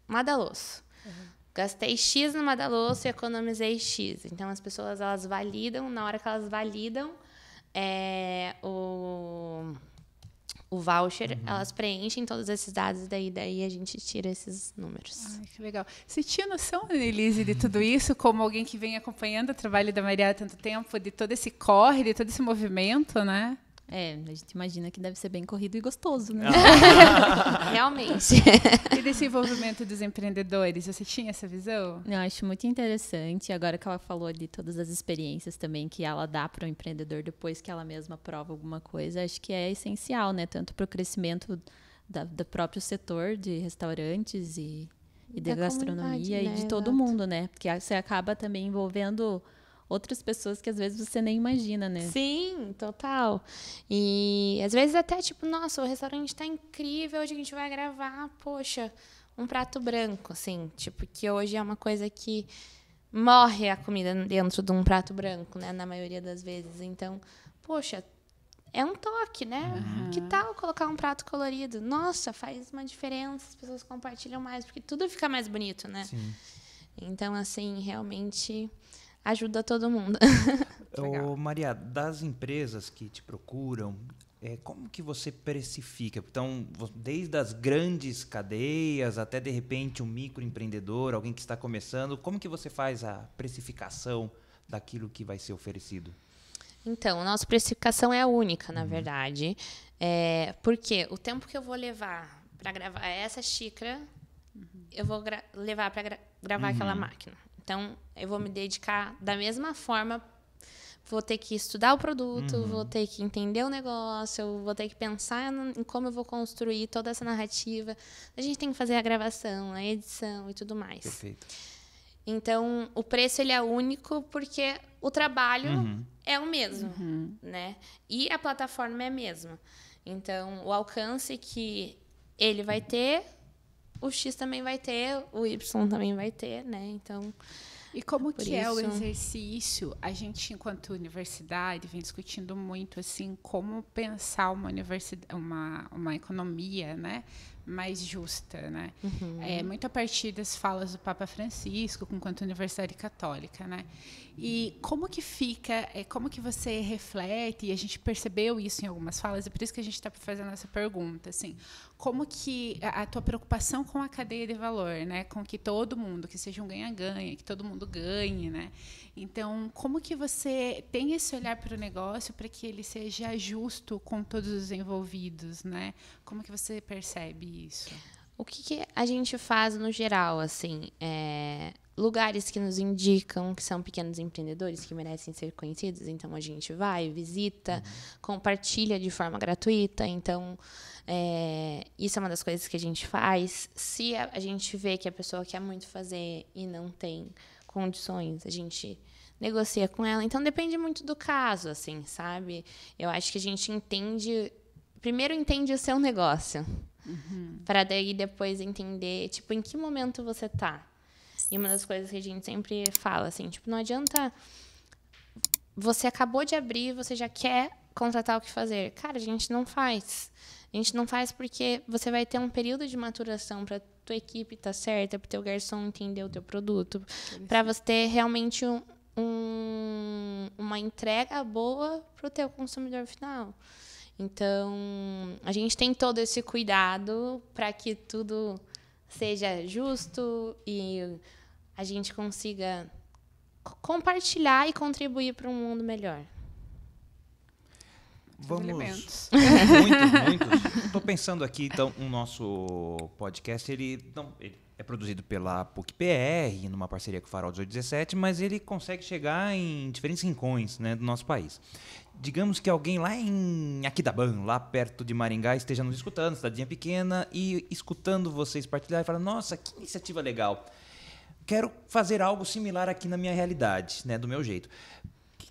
Madaloso. Uhum. gastei X no Madaloso e economizei X. Então as pessoas elas validam, na hora que elas validam, é, o, o voucher, uhum. elas preenchem todos esses dados e daí, daí a gente tira esses números. Ai, que legal. Você tinha noção, Elise, de tudo isso, como alguém que vem acompanhando o trabalho da Maria há tanto tempo, de todo esse corre, de todo esse movimento, né? É, a gente imagina que deve ser bem corrido e gostoso, né? Realmente. E desse envolvimento dos empreendedores, você tinha essa visão? Eu acho muito interessante. Agora que ela falou ali todas as experiências também que ela dá para o empreendedor depois que ela mesma prova alguma coisa, acho que é essencial, né? Tanto para o crescimento da, do próprio setor de restaurantes e, e da, gastronomia né? e de né? todo Exato. mundo, né? Porque você acaba também envolvendo outras pessoas que às vezes você nem imagina, né? Sim, total. E às vezes até tipo, nossa, o restaurante tá incrível, hoje a gente vai gravar, poxa, um prato branco, assim, tipo, que hoje é uma coisa que morre a comida dentro de um prato branco, né, na maioria das vezes. Então, poxa, é um toque, né? Uhum. Que tal colocar um prato colorido? Nossa, faz uma diferença, as pessoas compartilham mais, porque tudo fica mais bonito, né? Sim. Então, assim, realmente ajuda todo mundo. Ô, Maria, das empresas que te procuram, é, como que você precifica? Então, desde as grandes cadeias até de repente um microempreendedor, alguém que está começando, como que você faz a precificação daquilo que vai ser oferecido? Então, nossa precificação é única, na uhum. verdade. É, porque o tempo que eu vou levar para gravar essa xícara, uhum. eu vou levar para gra gravar uhum. aquela máquina. Então, eu vou me dedicar da mesma forma. Vou ter que estudar o produto, uhum. vou ter que entender o negócio, vou ter que pensar em como eu vou construir toda essa narrativa. A gente tem que fazer a gravação, a edição e tudo mais. Perfeito. Então, o preço ele é único porque o trabalho uhum. é o mesmo, uhum. né? E a plataforma é a mesma. Então, o alcance que ele vai ter o X também vai ter, o Y também vai ter, né? Então. E como que isso... é o exercício? A gente, enquanto universidade, vem discutindo muito assim como pensar uma universidade, uma, uma economia, né? mais justa, né? Uhum. É muito a partir das falas do Papa Francisco, enquanto universidade católica, né? E como que fica, é, como que você reflete, e a gente percebeu isso em algumas falas, e é por isso que a gente está fazendo essa pergunta, assim, como que a, a, tua preocupação com a cadeia de valor, né? Com que todo mundo, que seja um ganha-ganha, que todo mundo ganhe, né? Então, como que você tem esse olhar para o negócio para que ele seja justo com todos os envolvidos, né? Como que você percebe isso? O que, que a gente faz no geral, assim, é, lugares que nos indicam que são pequenos empreendedores que merecem ser conhecidos, então a gente vai, visita, uhum. compartilha de forma gratuita, então é, isso é uma das coisas que a gente faz. Se a, a gente vê que a pessoa quer muito fazer e não tem condições, a gente negocia com ela. Então depende muito do caso, assim, sabe? Eu acho que a gente entende. Primeiro entende o seu negócio. Uhum. Para daí depois entender, tipo, em que momento você tá. E uma das coisas que a gente sempre fala, assim, tipo, não adianta. Você acabou de abrir, você já quer contratar o que fazer. Cara, a gente não faz. A gente não faz porque você vai ter um período de maturação para tua equipe estar tá certa, para o teu garçom entender o teu produto, para você ter realmente um, um, uma entrega boa para o teu consumidor final. Então, a gente tem todo esse cuidado para que tudo seja justo e a gente consiga compartilhar e contribuir para um mundo melhor. Vamos. Muito, muito. Estou pensando aqui, então, o um nosso podcast, ele não, ele é produzido pela PUC-PR, numa parceria com o Farol 1817, mas ele consegue chegar em diferentes rincões né, do nosso país. Digamos que alguém lá em Aquidaban, lá perto de Maringá, esteja nos escutando, cidadinha pequena, e escutando vocês partilhar e fala, nossa, que iniciativa legal. Quero fazer algo similar aqui na minha realidade, né, do meu jeito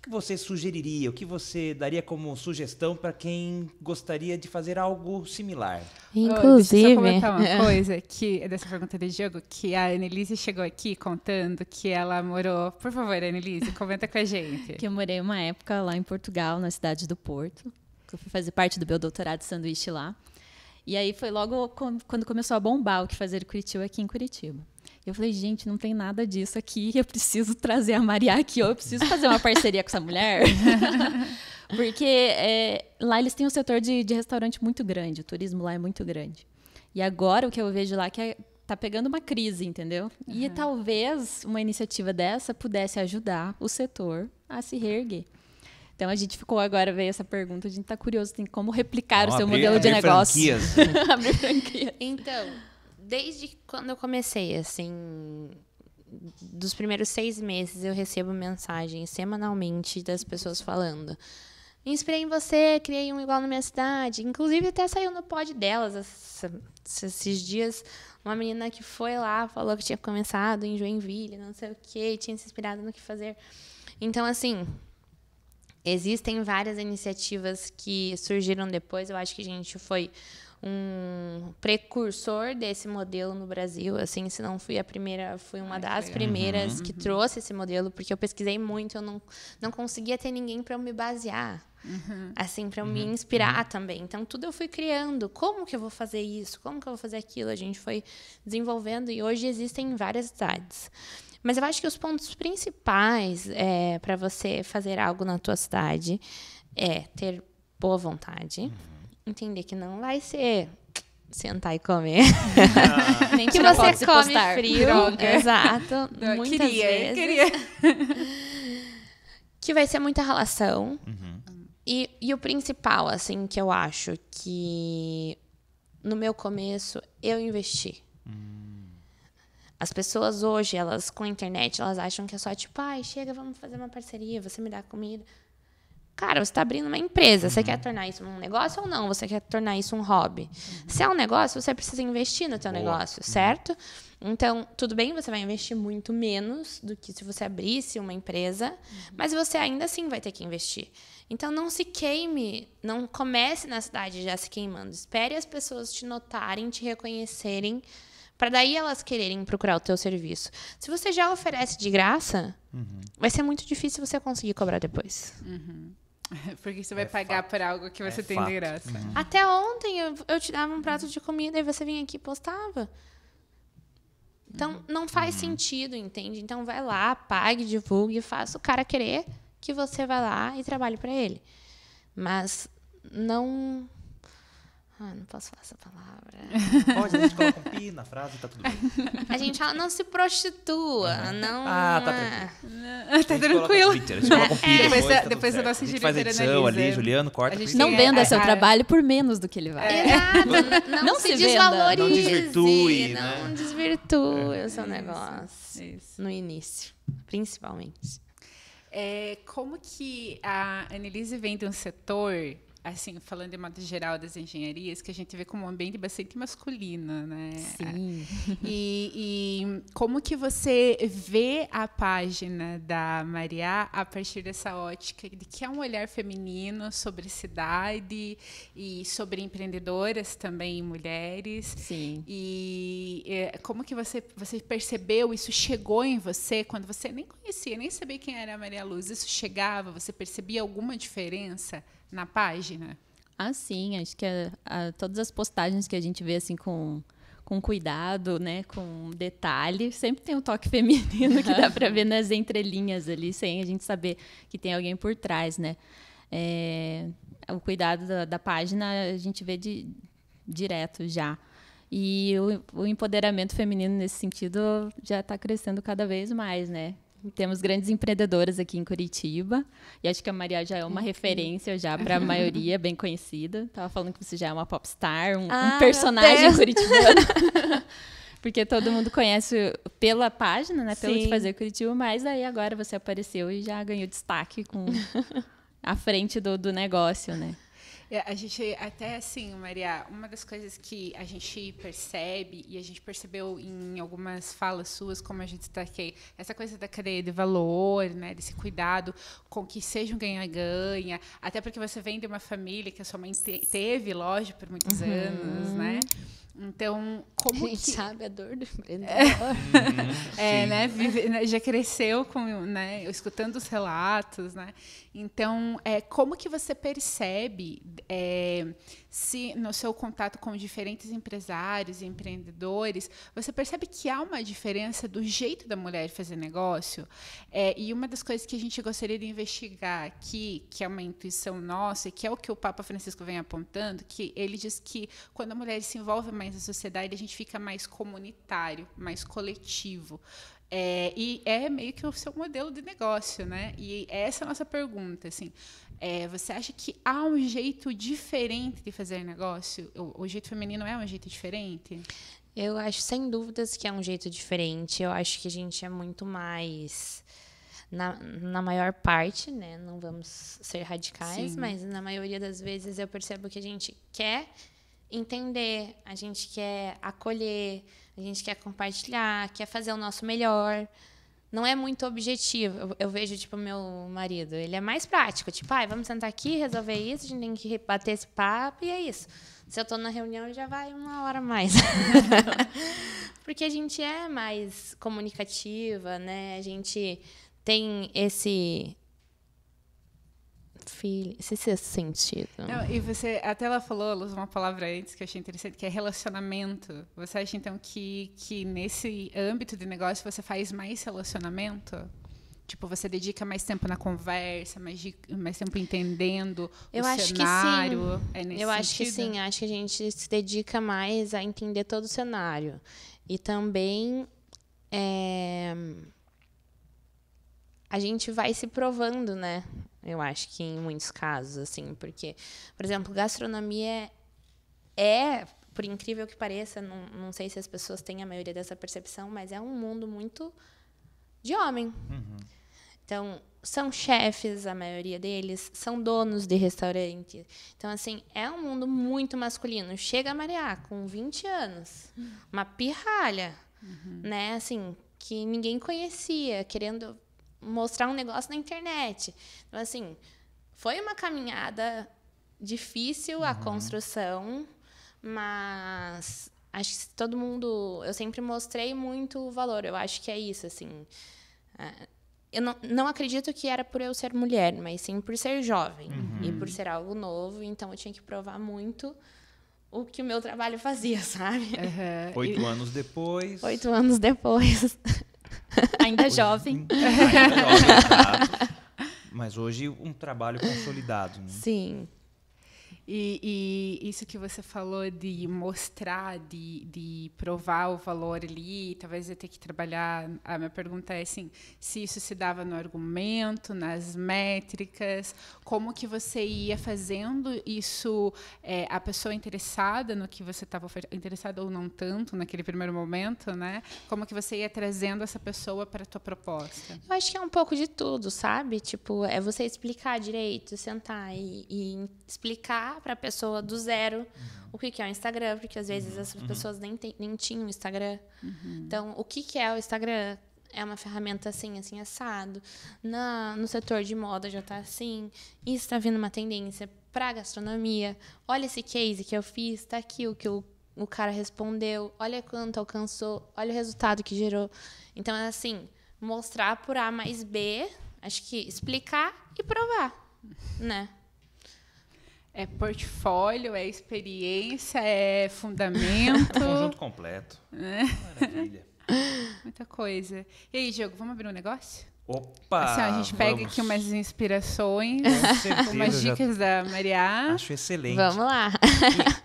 que você sugeriria, o que você daria como sugestão para quem gostaria de fazer algo similar? Inclusive. Oh, deixa eu comentar uma coisa que, dessa pergunta do Diego, que a Annelise chegou aqui contando que ela morou. Por favor, Annelise, comenta com a gente. que eu morei uma época lá em Portugal, na cidade do Porto, que eu fui fazer parte do meu doutorado de sanduíche lá. E aí foi logo quando começou a bombar o que fazer Curitiba aqui em Curitiba. Eu falei, gente, não tem nada disso aqui, eu preciso trazer a Maria aqui, eu preciso fazer uma parceria com essa mulher. Porque é, lá eles têm um setor de, de restaurante muito grande, o turismo lá é muito grande. E agora o que eu vejo lá é que é, tá pegando uma crise, entendeu? Uhum. E talvez uma iniciativa dessa pudesse ajudar o setor a se reerguer. Então a gente ficou agora veio essa pergunta, a gente tá curioso, tem assim, como replicar o seu abrir, modelo de negócio. Franquias. abrir franquia. Então, desde quando eu comecei, assim, dos primeiros seis meses eu recebo mensagens semanalmente das pessoas falando. Me inspirei em você, criei um igual na minha cidade. Inclusive, até saiu no pod delas esses dias. Uma menina que foi lá, falou que tinha começado em Joinville, não sei o quê, tinha se inspirado no que fazer. Então, assim, existem várias iniciativas que surgiram depois. Eu acho que a gente foi um precursor desse modelo no Brasil, assim, se não fui a primeira, fui uma das primeiras uhum. que uhum. trouxe esse modelo, porque eu pesquisei muito, eu não, não conseguia ter ninguém para me basear. Uhum. Assim, para uhum. me inspirar uhum. também. Então, tudo eu fui criando. Como que eu vou fazer isso? Como que eu vou fazer aquilo? A gente foi desenvolvendo e hoje existem várias cidades. Mas eu acho que os pontos principais é, para você fazer algo na tua cidade é ter boa vontade, uhum entender que não vai ser sentar e comer. Ah. Nem que, você come postar. frio. Droga. Exato. Não, muitas queria, vezes. Queria. que vai ser muita relação. Uhum. E, e o principal, assim, que eu acho que no meu começo eu investi. Hum. As pessoas hoje, elas com a internet, elas acham que é só tipo, ai, chega, vamos fazer uma parceria, você me dá comida. Cara, você está abrindo uma empresa. Você quer uhum. tornar isso um negócio ou não? Você quer tornar isso um hobby? Uhum. Se é um negócio, você precisa investir no seu negócio, uhum. certo? Então, tudo bem, você vai investir muito menos do que se você abrisse uma empresa, mas você ainda assim vai ter que investir. Então, não se queime, não comece na cidade já se queimando. Espere as pessoas te notarem, te reconhecerem, para daí elas quererem procurar o teu serviço. Se você já oferece de graça, uhum. vai ser muito difícil você conseguir cobrar depois. Uhum. Porque você vai é pagar fato. por algo que é você é tem fato. de graça. Uhum. Até ontem eu, eu, te dava um prato de comida e você vinha aqui e postava. Então, uhum. não faz uhum. sentido, entende? Então, vai lá, pague, divulgue, faça o cara querer que você vá lá e trabalhe para ele. Mas não ah, não posso falar essa palavra. Pode, a gente coloca um pi na frase e tá tudo bem. A gente fala, não se prostitua, uhum. não... Ah, tá é. tranquilo. Não, tá tranquilo. Twitter, a gente coloca um pi é. depois, depois, tá depois você vai assistir a faz edição ali, Juliano, corta. A gente não venda é, seu é, trabalho por menos do que ele vale. É. não, não se, se desvalorize. Não né? desvirtue, né? Não desvirtue é. o seu negócio. Isso. No início, principalmente. É, como que a Annelise vem de um setor assim, falando de modo geral das engenharias, que a gente vê como um ambiente bastante masculino, né? Sim. E, e como que você vê a página da Maria a partir dessa ótica de que é um olhar feminino sobre cidade e sobre empreendedoras também, mulheres? Sim. E eh, como que você, você percebeu, isso chegou em você quando você nem conhecia, nem sabia quem era a Maria Luz, isso chegava, você percebia alguma diferença? na página? Ah, sim. Acho que a, a, todas as postagens que a gente vê assim com com cuidado, né, com detalhe, sempre tem um toque feminino que dá para ver nas entrelinhas ali, sem a gente saber que tem alguém por trás, né? É, o cuidado da, da, página a gente vê de, direto já. E o, o empoderamento feminino nesse sentido já está crescendo cada vez mais, né? Temos grandes empreendedoras aqui em Curitiba. E acho que a Maria já é uma uhum. referência já para a maioria, bem conhecida. Tava falando que você já é uma popstar, um, ah, um personagem curitibano. Porque todo mundo conhece pela página, né? Pelo Sim. Te Fazer Curitiba, mas aí agora você apareceu e já ganhou destaque com a frente do, do negócio, né? É, a gente, até assim, Maria, uma das coisas que a gente percebe, e a gente percebeu em algumas falas suas, como a gente está aqui, essa coisa da cadeia de valor, né, desse cuidado com que seja um ganha-ganha, até porque você vem de uma família que a sua mãe te teve, loja por muitos uhum. anos, né? Então, como a gente que... sabe a dor do empreendedor. é, uhum. é né? Vive, né? Já cresceu com, né? Escutando os relatos, né? Então, é, como que você percebe é, se no seu contato com diferentes empresários e empreendedores, você percebe que há uma diferença do jeito da mulher fazer negócio. É, e uma das coisas que a gente gostaria de investigar aqui, que é uma intuição nossa, e que é o que o Papa Francisco vem apontando, que ele diz que quando a mulher se envolve mais na sociedade, a gente fica mais comunitário, mais coletivo. É, e é meio que o seu modelo de negócio, né? E é essa é a nossa pergunta, assim, é, você acha que há um jeito diferente de fazer negócio? O, o jeito feminino é um jeito diferente? Eu acho, sem dúvidas, que é um jeito diferente. Eu acho que a gente é muito mais. Na, na, maior parte, né? Não vamos ser radicais, Sim. mas na maioria das vezes eu percebo que a gente quer entender, a gente quer acolher, a gente quer compartilhar, quer fazer o nosso melhor não é muito objetivo. Eu, eu, vejo, tipo, meu marido, ele é mais prático. Tipo, ah, vamos sentar aqui, resolver isso, a gente tem que bater esse papo e é isso. Se eu estou na reunião, já vai uma hora mais. Porque a gente é mais comunicativa, né? A gente tem esse filho, esse, esse é sentido. Não, e você, até ela falou, ela usou uma palavra antes que eu achei interessante, que é relacionamento. Você acha, então, que, que nesse âmbito de negócio você faz mais relacionamento? Tipo, você dedica mais tempo na conversa, mais, mais tempo entendendo eu o acho cenário? Que sim. É eu sentido? acho que sim. Acho que a gente se dedica mais a entender todo o cenário. E também... É a gente vai se provando, né? Eu acho que em muitos casos, assim, porque, por exemplo, gastronomia é, por incrível que pareça, não, não sei se as pessoas têm a maioria dessa percepção, mas é um mundo muito de homem. Uhum. Então, são chefes, a maioria deles, são donos de restaurante. Então, assim, é um mundo muito masculino. Chega a marear com 20 anos, uma pirralha, uhum. né? Assim, que ninguém conhecia, querendo mostrar um negócio na internet. Então, assim, foi uma caminhada difícil uhum. a construção, mas acho que todo mundo. Eu sempre mostrei muito o valor. Eu acho que é isso, assim. É, eu não, não acredito que era por eu ser mulher, mas sim por ser jovem uhum. e por ser algo novo. Então eu tinha que provar muito o que o meu trabalho fazia, sabe? Uhum. Oito e... anos depois. Oito anos depois. Ainda hoje, jovem. Ainda jovem, tá? Mas hoje um trabalho consolidado. Né? Sim. E, e, isso que você falou de mostrar, de, de provar o valor ali, talvez eu tenha que trabalhar. A minha pergunta é assim, se isso se dava no argumento, nas métricas, como que você ia fazendo isso, é, a pessoa interessada no que você estava interessada ou não tanto naquele primeiro momento, né? Como que você ia trazendo essa pessoa para a tua proposta? Eu acho que é um pouco de tudo, sabe? Tipo, é você explicar direito, sentar e, e explicar para a pessoa do zero uhum. o que, que é o Instagram, porque às vezes uhum. essas uhum. pessoas nem, tem, nem tinham Instagram. Uhum. Então, o que, que é o Instagram? É uma ferramenta assim, assim, assado. Na, no setor de moda já está assim. Isso está vindo uma tendência para gastronomia. Olha esse case que eu fiz, está aqui o que o, o cara respondeu. Olha quanto alcançou, olha o resultado que gerou. Então, é assim, mostrar por A mais B, acho que explicar e provar, né? É portfólio, é experiência, é fundamento. É um conjunto completo. É. Maravilha. Muita coisa. E aí, Diogo, vamos abrir um negócio? Opa! Assim, a gente pega vamos. aqui umas inspirações, certeza, umas dicas da Maria. Acho excelente. Vamos lá.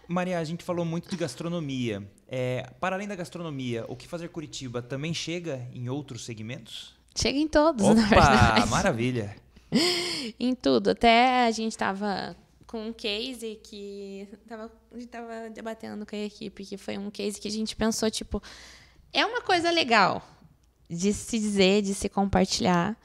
E, Maria, a gente falou muito de gastronomia. É, para além da gastronomia, o que fazer Curitiba também chega em outros segmentos? Chega em todos, Opa, na verdade. maravilha! em tudo. Até a gente estava com um case que tava, a gente tava debatendo com a equipe, que foi um case que a gente pensou, tipo, é uma coisa legal de se dizer, de se compartilhar,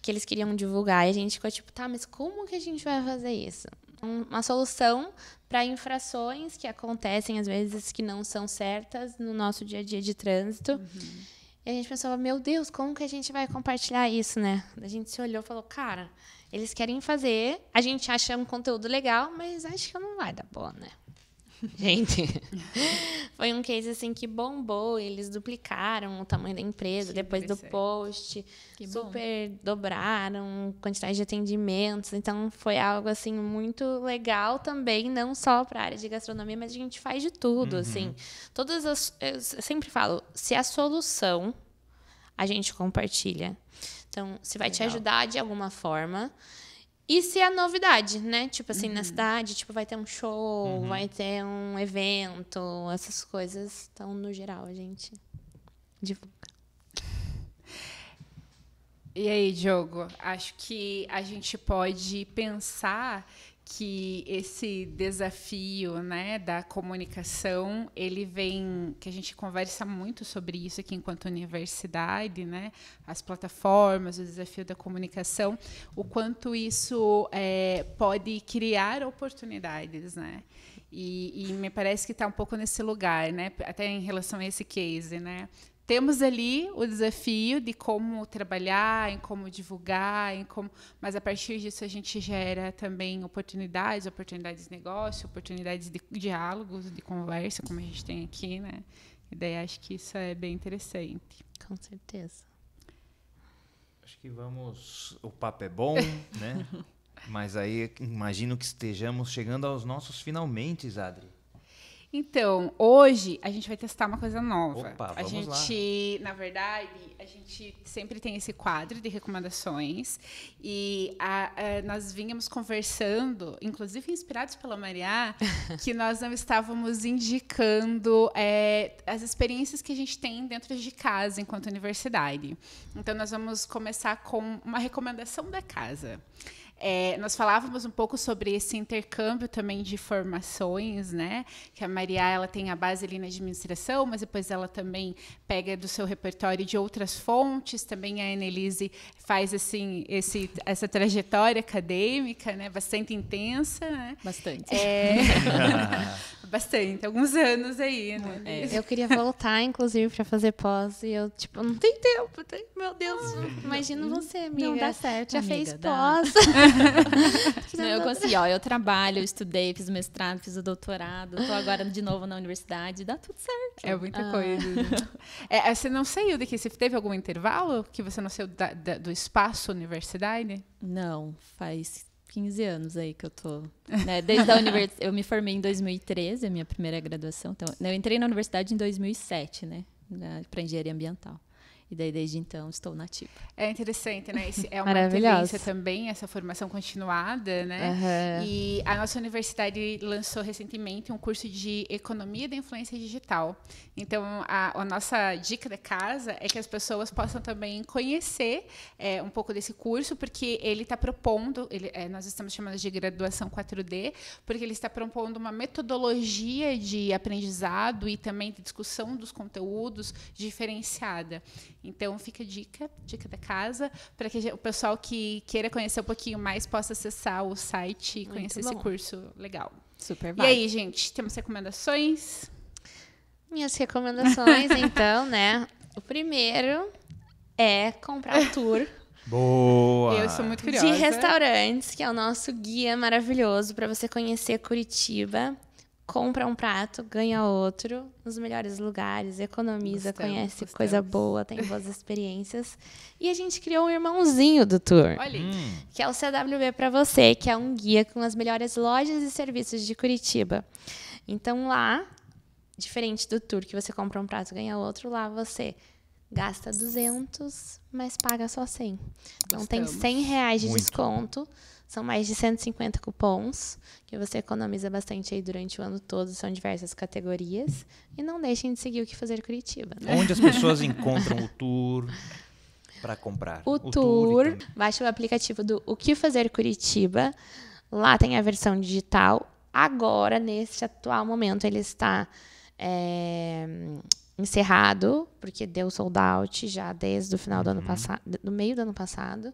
que eles queriam divulgar. E a gente ficou tipo, tá, mas como que a gente vai fazer isso? Uma solução para infrações que acontecem às vezes que não são certas no nosso dia a dia de trânsito. Uhum e a gente pensava, meu Deus, como que a gente vai compartilhar isso, né? A gente se olhou e falou, cara, eles querem fazer, a gente acha um conteúdo legal, mas acho que não vai dar bom, né? Gente, foi um case assim que bombou. Eles duplicaram o tamanho da empresa que depois do post, que super bom. dobraram quantidade de atendimentos. Então foi algo assim muito legal também, não só para a área de gastronomia, mas a gente faz de tudo. Uhum. Assim, todas as, eu sempre falo, se a solução a gente compartilha. Então, se vai legal. te ajudar de alguma forma. E se é novidade, né? Tipo assim, uhum. na cidade, tipo, vai ter um show, uhum. vai ter um evento, essas coisas estão no geral, gente. Divulga. E aí, Diogo, acho que a gente pode pensar que esse desafio né, da comunicação, ele vem, que a gente conversa muito sobre isso aqui enquanto universidade, né, as plataformas, o desafio da comunicação, o quanto isso é, pode criar oportunidades, né? E, e me parece que está um pouco nesse lugar, né? Até em relação a esse case, né? temos ali o desafio de como trabalhar, em como divulgar, em como, mas a partir disso a gente gera também oportunidades, oportunidades de negócio, oportunidades de diálogos, de conversa, como a gente tem aqui, né? E daí acho que isso é bem interessante. Com certeza. Acho que vamos, o papo é bom, né? mas aí imagino que estejamos chegando aos nossos finalmente, Adri. Então, hoje a gente vai testar uma coisa nova. Opa, a gente, lá. na verdade, a gente sempre tem esse quadro de recomendações e a, a, nós vínhamos conversando, inclusive inspirados pela Maria, que nós não estávamos indicando é, as experiências que a gente tem dentro de casa enquanto universidade. Então, nós vamos começar com uma recomendação da casa. É, nós falávamos um pouco sobre esse intercâmbio também de formações, né? Que a Maria ela tem a base ali na administração, mas depois ela também pega do seu repertório de outras fontes. Também a Annelise faz assim esse, essa trajetória acadêmica, né? Bastante intensa, né? Bastante. É... bastante, alguns anos aí, né? É. Eu queria voltar, inclusive, para fazer pós e eu, tipo, não tem tempo, tem... meu Deus. Ah. Imagino você, amiga. Não dá certo, Já amiga, fez pós. não, eu consegui, ó, eu trabalho, eu estudei, fiz o mestrado, fiz o doutorado, tô agora de novo na universidade, dá tudo certo. É muita ah. coisa. Né? É, é, você não saiu daqui, você teve algum intervalo que você não saiu da, da, do espaço universidade? Não, faz 15 anos aí que eu tô. Né? Desde a universidade. Eu me formei em 2013, a minha primeira graduação. Então, né, eu entrei na universidade em 2007, né? Para engenharia ambiental. E daí, desde então, estou nativa. É interessante, né? Esse é uma tendência também, essa formação continuada, né? Uhum. E a nossa universidade lançou recentemente um curso de Economia da Influência Digital. Então, a, a nossa dica da casa é que as pessoas possam também conhecer é, um pouco desse curso, porque ele está propondo, ele, é, nós estamos chamando de graduação 4D, porque ele está propondo uma metodologia de aprendizado e também de discussão dos conteúdos diferenciada. Então fica a dica, dica da casa, para que o pessoal que queira conhecer um pouquinho mais possa acessar o site e conhecer esse curso legal. Super vale. E aí, gente, temos recomendações? Minhas recomendações, então, né? O primeiro é comprar tour. Boa! Eu sou muito curiosa. De restaurantes, que é o nosso guia maravilhoso para você conhecer Curitiba compra um prato, ganha outro, nos melhores lugares, economiza, gostamos, conhece gostamos. coisa boa, tem boas experiências. E a gente criou um irmãozinho do tour. Olha hum. Que é o CWB para você, que é um guia com as melhores lojas e serviços de Curitiba. Então lá, diferente do tour que você compra um prato, ganha outro, lá você gasta 200, mas paga só 100. Então gostamos. tem 100 reais de Muito. desconto são mais de 150 cupons que você economiza bastante aí durante o ano todo, são diversas categorias. E não deixem de seguir o que fazer Curitiba. Né? Onde as pessoas encontram o tour para comprar? O, o tour, tour então. baixa o aplicativo do O que fazer Curitiba. Lá tem a versão digital. Agora, neste atual momento, ele está é, encerrado, porque deu sold out já desde o final do ano uhum. passado, do meio do ano passado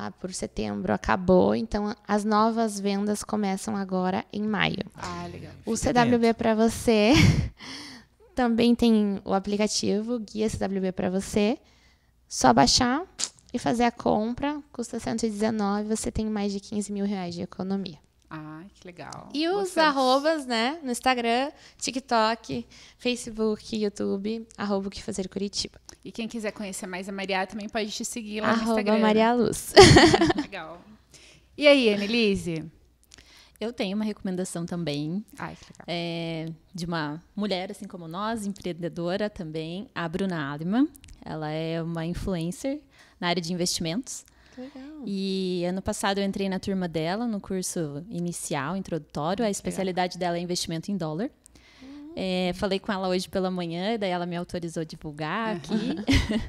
ah, por setembro acabou, então as novas vendas começam agora em maio. Ah, legal. O CWB para você também tem o aplicativo Guia CWB para você. Só baixar e fazer a compra, custa 119, você tem mais de 15 mil reais de economia. Ai, que legal. E os arrobas, né? No Instagram, TikTok, Facebook, YouTube, arroba o que fazer Curitiba. E quem quiser conhecer mais a Maria também pode te seguir lá arroba no Instagram. Maria Luz. legal. E aí, Annelise? Eu tenho uma recomendação também. Ai, que legal. É, de uma mulher, assim como nós, empreendedora também, a Bruna Alima. Ela é uma influencer na área de investimentos. Legal. E ano passado eu entrei na turma dela, no curso inicial, introdutório. A especialidade dela é investimento em dólar. Uhum. É, falei com ela hoje pela manhã, daí ela me autorizou a divulgar aqui.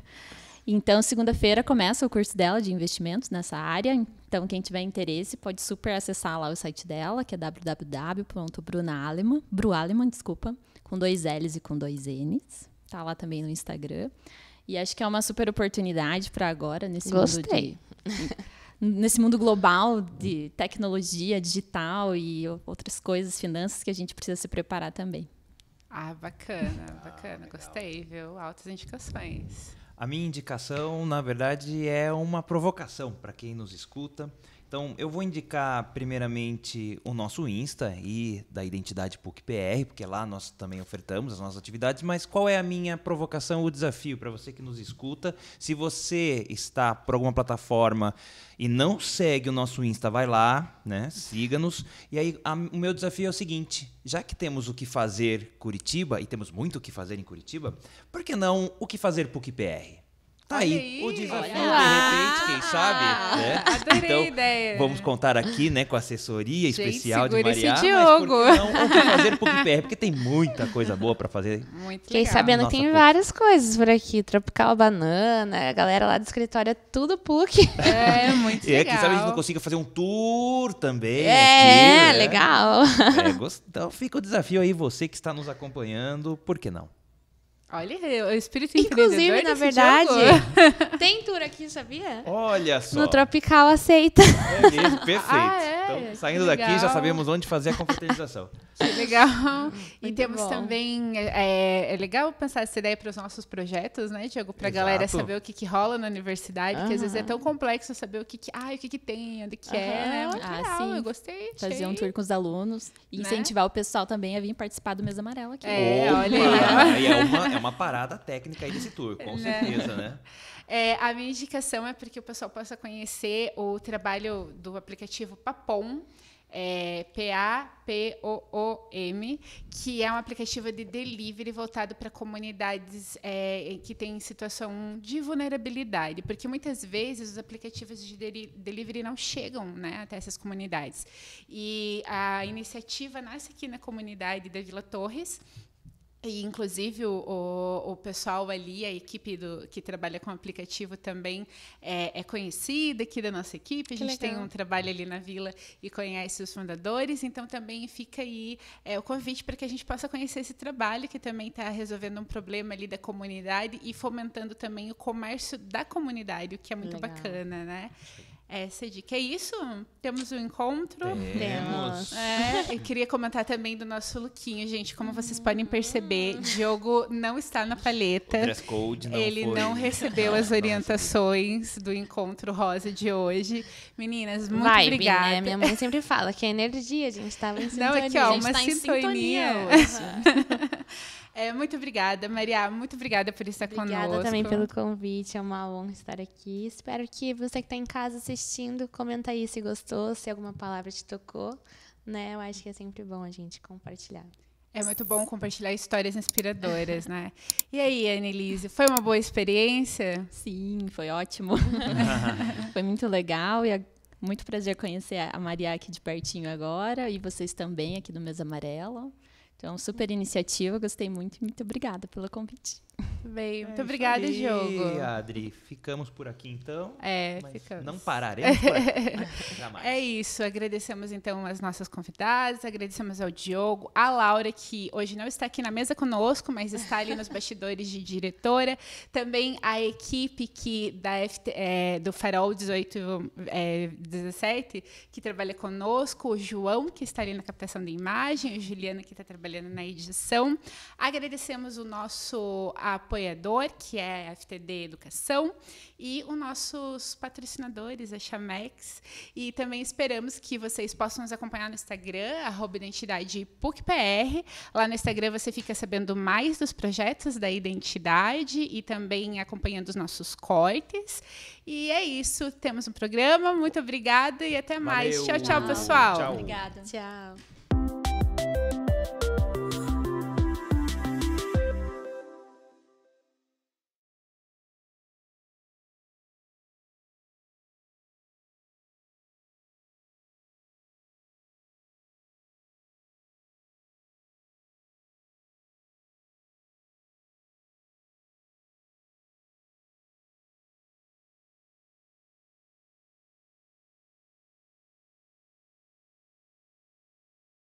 então, segunda-feira começa o curso dela de investimentos nessa área. Então, quem tiver interesse pode super acessar lá o site dela, que é www.brunaaleman, desculpa, com dois L's e com dois N's. Tá lá também no Instagram. E acho que é uma super oportunidade para agora, nesse Gostei. mundo de nesse mundo global de tecnologia digital e outras coisas, finanças, que a gente precisa se preparar também. Ah, bacana, bacana. Ah, Gostei, viu? Altas indicações. A minha indicação, na verdade, é uma provocação para quem nos escuta então, eu vou indicar primeiramente o nosso Insta e da Identidade PUC-PR, porque lá nós também ofertamos as nossas atividades, mas qual é a minha provocação o desafio para você que nos escuta? Se você está por alguma plataforma e não segue o nosso Insta, vai lá, né? Siga-nos. E aí, a, o meu desafio é o seguinte: já que temos o que fazer Curitiba, e temos muito o que fazer em Curitiba, por que não o que fazer PUC-PR? Tá aí, aí, o desafio, olha. de repente, quem sabe? Né? Adorei então, a ideia. Vamos contar aqui, né, com a assessoria Gente, especial de Maria. Esse Diogo. Mas não, o que fazer PUC-PR, porque tem muita coisa boa para fazer. Muito Fiquei legal. sabendo tem PUC. várias coisas por aqui. Tropical Banana, a galera lá do escritório é tudo PUC. É, muito legal. É, quem sabe a gente não consiga fazer um tour também. É, aqui, né? legal. É, então fica o desafio aí, você que está nos acompanhando, por que não? Olha, é o espírito Inclusive, na verdade, tem tour aqui, sabia? Olha só. No Tropical aceita. É mesmo, perfeito. Ah, é? Então, é, saindo daqui, já sabemos onde fazer a confraternização. legal. e temos bom. também. É, é, é legal pensar essa ideia para os nossos projetos, né, Diego? Para a galera saber o que, que rola na universidade, uhum. que às vezes é tão ah. complexo saber o que, que, ai, o que, que tem, onde que uhum. é. Né? Ah, legal, sim. Eu gostei. Fazer um tour com os alunos e né? incentivar o pessoal também a vir participar do Mesa Amarela aqui. É, Opa, olha aí. é, uma, é uma parada técnica aí desse tour, com né? certeza, né? É, a minha indicação é para que o pessoal possa conhecer o trabalho do aplicativo Papom. É, P-A-P-O-O-M, que é um aplicativo de delivery voltado para comunidades é, que têm situação de vulnerabilidade, porque muitas vezes os aplicativos de delivery não chegam né, até essas comunidades. E a iniciativa nasce aqui na comunidade da Vila Torres, e, inclusive, o, o pessoal ali, a equipe do, que trabalha com o aplicativo também é, é conhecida aqui da nossa equipe. A que gente legal. tem um trabalho ali na vila e conhece os fundadores. Então, também fica aí é, o convite para que a gente possa conhecer esse trabalho, que também está resolvendo um problema ali da comunidade e fomentando também o comércio da comunidade, o que é muito legal. bacana, né? essa é, dica. É isso? Temos o um encontro? Temos. É, eu queria comentar também do nosso lookinho, gente. Como vocês podem perceber, ah. Diogo não está na palheta. O dress code não Ele foi. não recebeu as orientações do encontro rosa de hoje. Meninas, muito Vibe, obrigada. Né? Minha mãe sempre fala que é energia, a gente estava tá em é sintonia. Não, aqui, ó, uma tá sintonia. sintonia hoje. É, muito obrigada, Maria. Muito obrigada por estar obrigada conosco. Obrigada também pelo convite. É uma honra estar aqui. Espero que você que está em casa assistindo, comenta aí se gostou, se alguma palavra te tocou. Né? Eu acho que é sempre bom a gente compartilhar. É muito bom compartilhar histórias inspiradoras, né? E aí, Annelise, foi uma boa experiência? Sim, foi ótimo. foi muito legal e é muito prazer conhecer a Maria aqui de pertinho agora e vocês também aqui no Mês Amarelo. Então, super iniciativa, gostei muito e muito obrigada pelo convite. Veio. É Muito obrigada, aí, Diogo. Adri. Ficamos por aqui, então. É, ficamos. Não pararemos por aqui. Jamais. É isso. Agradecemos, então, as nossas convidadas. Agradecemos ao Diogo, a Laura, que hoje não está aqui na mesa conosco, mas está ali nos bastidores de diretora. Também a equipe que da FT, é, do Farol 18, é, 17, que trabalha conosco. O João, que está ali na captação da imagem. A Juliana, que está trabalhando na edição. Agradecemos o nosso apoio apoiador, que é a FTD Educação, e os nossos patrocinadores, a Chamex. E também esperamos que vocês possam nos acompanhar no Instagram, arroba identidade Lá no Instagram você fica sabendo mais dos projetos da identidade e também acompanhando os nossos cortes. E é isso, temos um programa. Muito obrigada e até mais. Valeu. Tchau, tchau, pessoal. Tchau. Obrigada. Tchau.